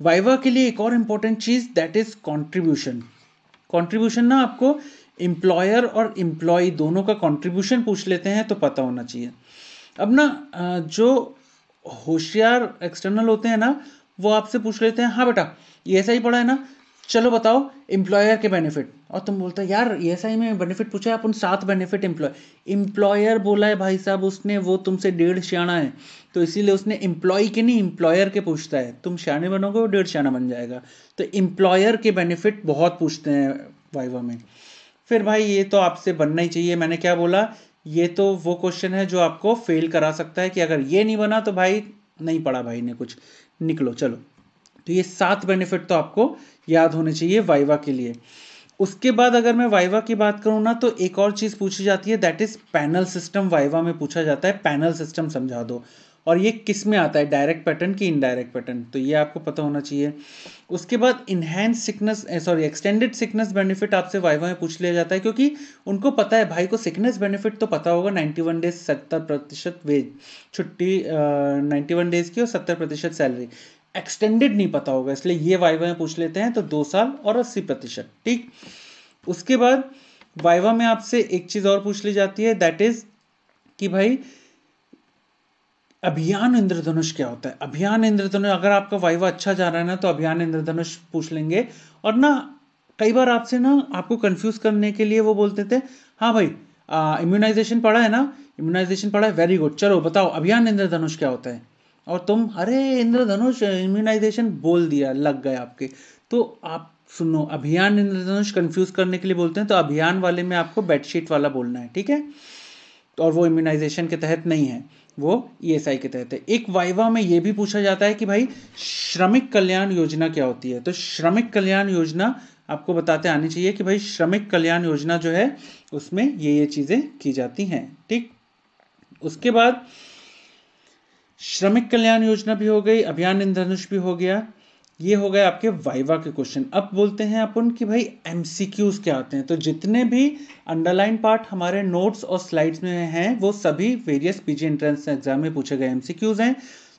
वाइवा के लिए एक और इम्पॉर्टेंट चीज़ दैट इज़ कॉन्ट्रीब्यूशन कॉन्ट्रीब्यूशन ना आपको एम्प्लॉयर और एम्प्लॉय दोनों का कंट्रीब्यूशन पूछ लेते हैं तो पता होना चाहिए अब ना जो होशियार एक्सटर्नल होते हैं ना वो आपसे पूछ लेते हैं हाँ बेटा ई एस आई पढ़ा है ना चलो बताओ एम्प्लॉयर के बेनिफिट और तुम बोलते यार ई एस आई में बेनिफिट पूछा है अपन सात बेनिफिट एम्प्लॉय एम्प्लॉयर बोला है भाई साहब उसने वो तुमसे डेढ़ श्याणा है तो इसीलिए उसने एम्प्लॉय के नहीं एम्प्लॉयर के पूछता है तुम श्याणे बनोगे वो डेढ़ श्याणा बन जाएगा तो एम्प्लॉयर के बेनिफिट बहुत पूछते हैं वाइवा में फिर भाई ये तो आपसे बनना ही चाहिए मैंने क्या बोला ये तो वो क्वेश्चन है जो आपको फेल करा सकता है कि अगर ये नहीं बना तो भाई नहीं पढ़ा भाई ने कुछ निकलो चलो तो ये सात बेनिफिट तो आपको याद होने चाहिए वाइवा के लिए उसके बाद अगर मैं वाइवा की बात करूँ ना तो एक और चीज़ पूछी जाती है that is panel system viva में पूछा जाता है पैनल सिस्टम समझा दो और ये किस में आता है डायरेक्ट पैटर्न की इनडायरेक्ट पैटर्न तो ये आपको पता होना चाहिए उसके बाद enhance sickness sorry extended sickness benefit आपसे वाइवा में पूछ लिया जाता है क्योंकि उनको पता है भाई को सिकनेस बेनिफिट तो पता होगा नाइन्टी वन डेज सत्तर प्रतिशत वेज छुट्टी नाइन्टी वन डेज की और सत्तर प्रतिशत सैलरी एक्सटेंडेड नहीं पता होगा इसलिए ये वाइवा में पूछ लेते हैं तो दो साल और अस्सी प्रतिशत ठीक उसके बाद वाइवा में आपसे एक चीज़ और पूछ ली जाती है दैट इज़ कि भाई अभियान इंद्रधनुष क्या होता है अभियान इंद्रधनुष अगर आपका वाइवा अच्छा जा रहा है ना तो अभियान इंद्रधनुष पूछ लेंगे और ना कई बार आपसे ना आपको कंफ्यूज करने के लिए वो बोलते थे हाँ भाई इम्यूनाइजेशन पढ़ा है ना इम्यूनाइजेशन पढ़ा है वेरी गुड चलो बताओ अभियान इंद्रधनुष क्या होता है और तुम अरे इंद्रधनुष इम्यूनाइजेशन बोल दिया लग गए आपके तो आप सुनो अभियान इंद्रधनुष कंफ्यूज करने के लिए बोलते हैं तो अभियान वाले में आपको बेडशीट वाला बोलना है ठीक है और वो इम्यूनाइजेशन के तहत नहीं है वो ईएसआई e के तहत है एक वाइवा में ये भी पूछा जाता है कि भाई श्रमिक कल्याण योजना क्या होती है तो श्रमिक कल्याण योजना आपको बताते आनी चाहिए कि भाई श्रमिक कल्याण योजना जो है उसमें ये ये चीज़ें की जाती हैं ठीक उसके बाद श्रमिक कल्याण योजना भी हो गई अभियान इंद्रधनुष भी हो गया ये हो गए आपके वाइवा के क्वेश्चन अब बोलते हैं अपन कि भाई एम क्या आते हैं तो जितने भी अंडरलाइन पार्ट हमारे नोट्स और स्लाइड्स में हैं वो सभी वेरियस पीजी एंट्रेंस एग्जाम में पूछे गए एम हैं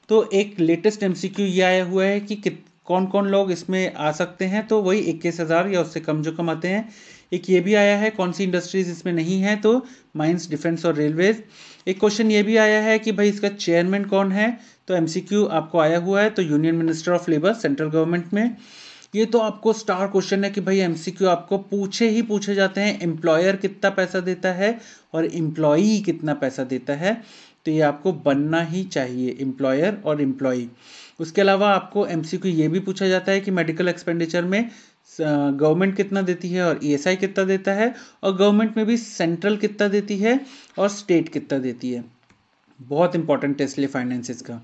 तो एक लेटेस्ट एम ये आया हुआ है कि, कि कौन कौन लोग इसमें आ सकते हैं तो वही इक्कीस हज़ार या उससे कम जो कम आते हैं एक ये भी आया है कौन सी इंडस्ट्रीज़ इसमें नहीं है तो माइंस डिफेंस और रेलवेज एक क्वेश्चन ये भी आया है कि भाई इसका चेयरमैन कौन है तो एम आपको आया हुआ है तो union minister of labour central government में ये तो आपको स्टार क्वेश्चन है कि भाई एम आपको पूछे ही पूछे जाते हैं एम्प्लॉयर कितना पैसा देता है और एम्प्लॉई कितना पैसा देता है तो ये आपको बनना ही चाहिए एम्प्लॉयर और एम्प्लॉई उसके अलावा आपको एम ये भी पूछा जाता है कि मेडिकल एक्सपेंडिचर में गवर्नमेंट कितना देती है और ई e कितना देता है और गवर्नमेंट में भी सेंट्रल कितना देती है और स्टेट कितना देती है बहुत इंपॉर्टेंट है इसलिए फाइनेंसिस का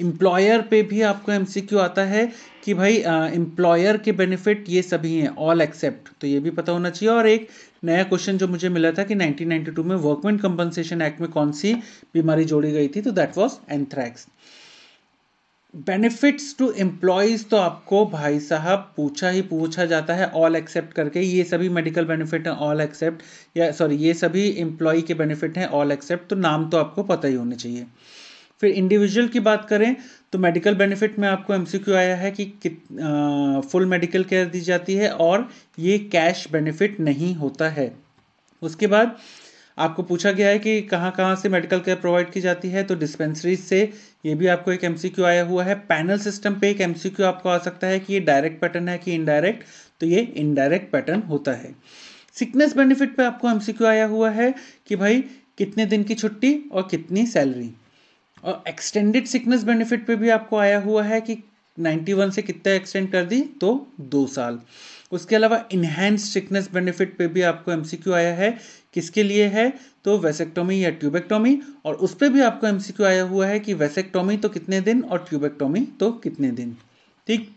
एम्प्लॉयर पे भी आपको एम आता है कि भाई एम्प्लॉयर के बेनिफिट ये सभी हैं ऑल एक्सेप्ट तो ये भी पता होना चाहिए और एक नया क्वेश्चन जो मुझे मिला था कि 1992 में वर्कमैन कंपनसेशन एक्ट में कौन सी बीमारी जोड़ी गई थी तो that was anthrax benefits to employees तो आपको भाई साहब पूछा ही पूछा जाता है ऑल एक्सेप्ट करके ये सभी मेडिकल बेनिफिट हैं ऑल एक्सेप्ट या सॉरी ये सभी एम्प्लॉय के बेनिफिट हैं ऑल एक्सेप्ट तो नाम तो आपको पता ही होने चाहिए फिर इंडिविजुअल की बात करें तो मेडिकल बेनिफिट में आपको एम आया है कि कित फुल मेडिकल केयर दी जाती है और ये कैश बेनिफिट नहीं होता है उसके बाद आपको पूछा गया है कि कहाँ कहाँ से मेडिकल केयर प्रोवाइड की जाती है तो डिस्पेंसरीज से ये भी आपको एक एमसीक्यू आया हुआ है पैनल सिस्टम पे एक एमसीक्यू आपको आ सकता है कि ये डायरेक्ट पैटर्न है कि इनडायरेक्ट तो ये इनडायरेक्ट पैटर्न होता है सिकनेस बेनिफिट पे आपको एमसीक्यू आया हुआ है कि भाई कितने दिन की छुट्टी और कितनी सैलरी और एक्सटेंडेड सिकनेस बेनिफिट पे भी आपको आया हुआ है कि 91 से कितना एक्सटेंड कर दी तो दो साल उसके अलावा इन्हेंस सिकनेस बेनिफिट पे भी आपको एमसीक्यू आया है किसके लिए है तो वेसेक्टोमी या ट्यूबेक्टोमी और उस पर भी आपको एमसीक्यू आया हुआ है कि वेसेक्टोमी तो कितने दिन और ट्यूबेक्टोमी तो कितने दिन ठीक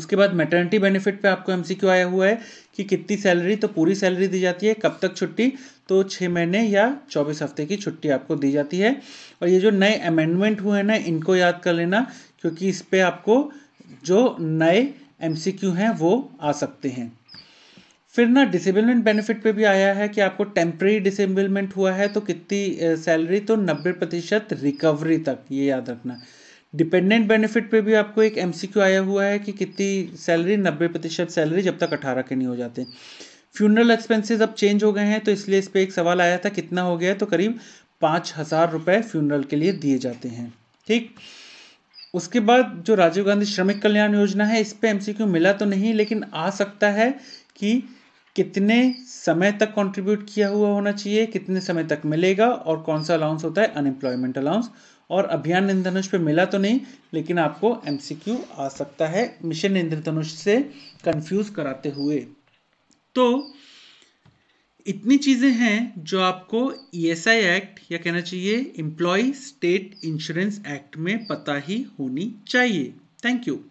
उसके बाद मेटर्निटी बेनिफिट पे आपको एमसीक्यू आया हुआ है कि कितनी सैलरी तो पूरी सैलरी दी जाती है कब तक छुट्टी तो छः महीने या चौबीस हफ्ते की छुट्टी आपको दी जाती है और ये जो नए अमेंडमेंट हुए हैं ना इनको याद कर लेना क्योंकि इस पर आपको जो नए एम हैं वो आ सकते हैं फिर ना डिसेबलमेंट बेनिफिट पे भी आया है कि आपको टेम्प्रेरी डिसेबलमेंट हुआ है तो कितनी सैलरी तो नब्बे प्रतिशत रिकवरी तक ये याद रखना डिपेंडेंट बेनिफिट पे भी आपको एक एम आया हुआ है कि कितनी सैलरी नब्बे प्रतिशत सैलरी जब तक अठारह के नहीं हो जाते फ्यूनरल एक्सपेंसेस अब चेंज हो गए हैं तो इसलिए इस पर एक सवाल आया था कितना हो गया तो करीब पाँच हज़ार रुपये फ्यूनरल के लिए दिए जाते हैं ठीक उसके बाद जो राजीव गांधी श्रमिक कल्याण योजना है इस पर एम मिला तो नहीं लेकिन आ सकता है कि कितने समय तक कंट्रीब्यूट किया हुआ होना चाहिए कितने समय तक मिलेगा और कौन सा अलाउंस होता है अनएम्प्लॉयमेंट अलाउंस और अभियान इंद्रधनुष पे मिला तो नहीं लेकिन आपको एमसीक्यू आ सकता है मिशन इंद्रधनुष से कंफ्यूज कराते हुए तो इतनी चीज़ें हैं जो आपको ईएसआई e एक्ट या कहना चाहिए एम्प्लॉय स्टेट इंश्योरेंस एक्ट में पता ही होनी चाहिए थैंक यू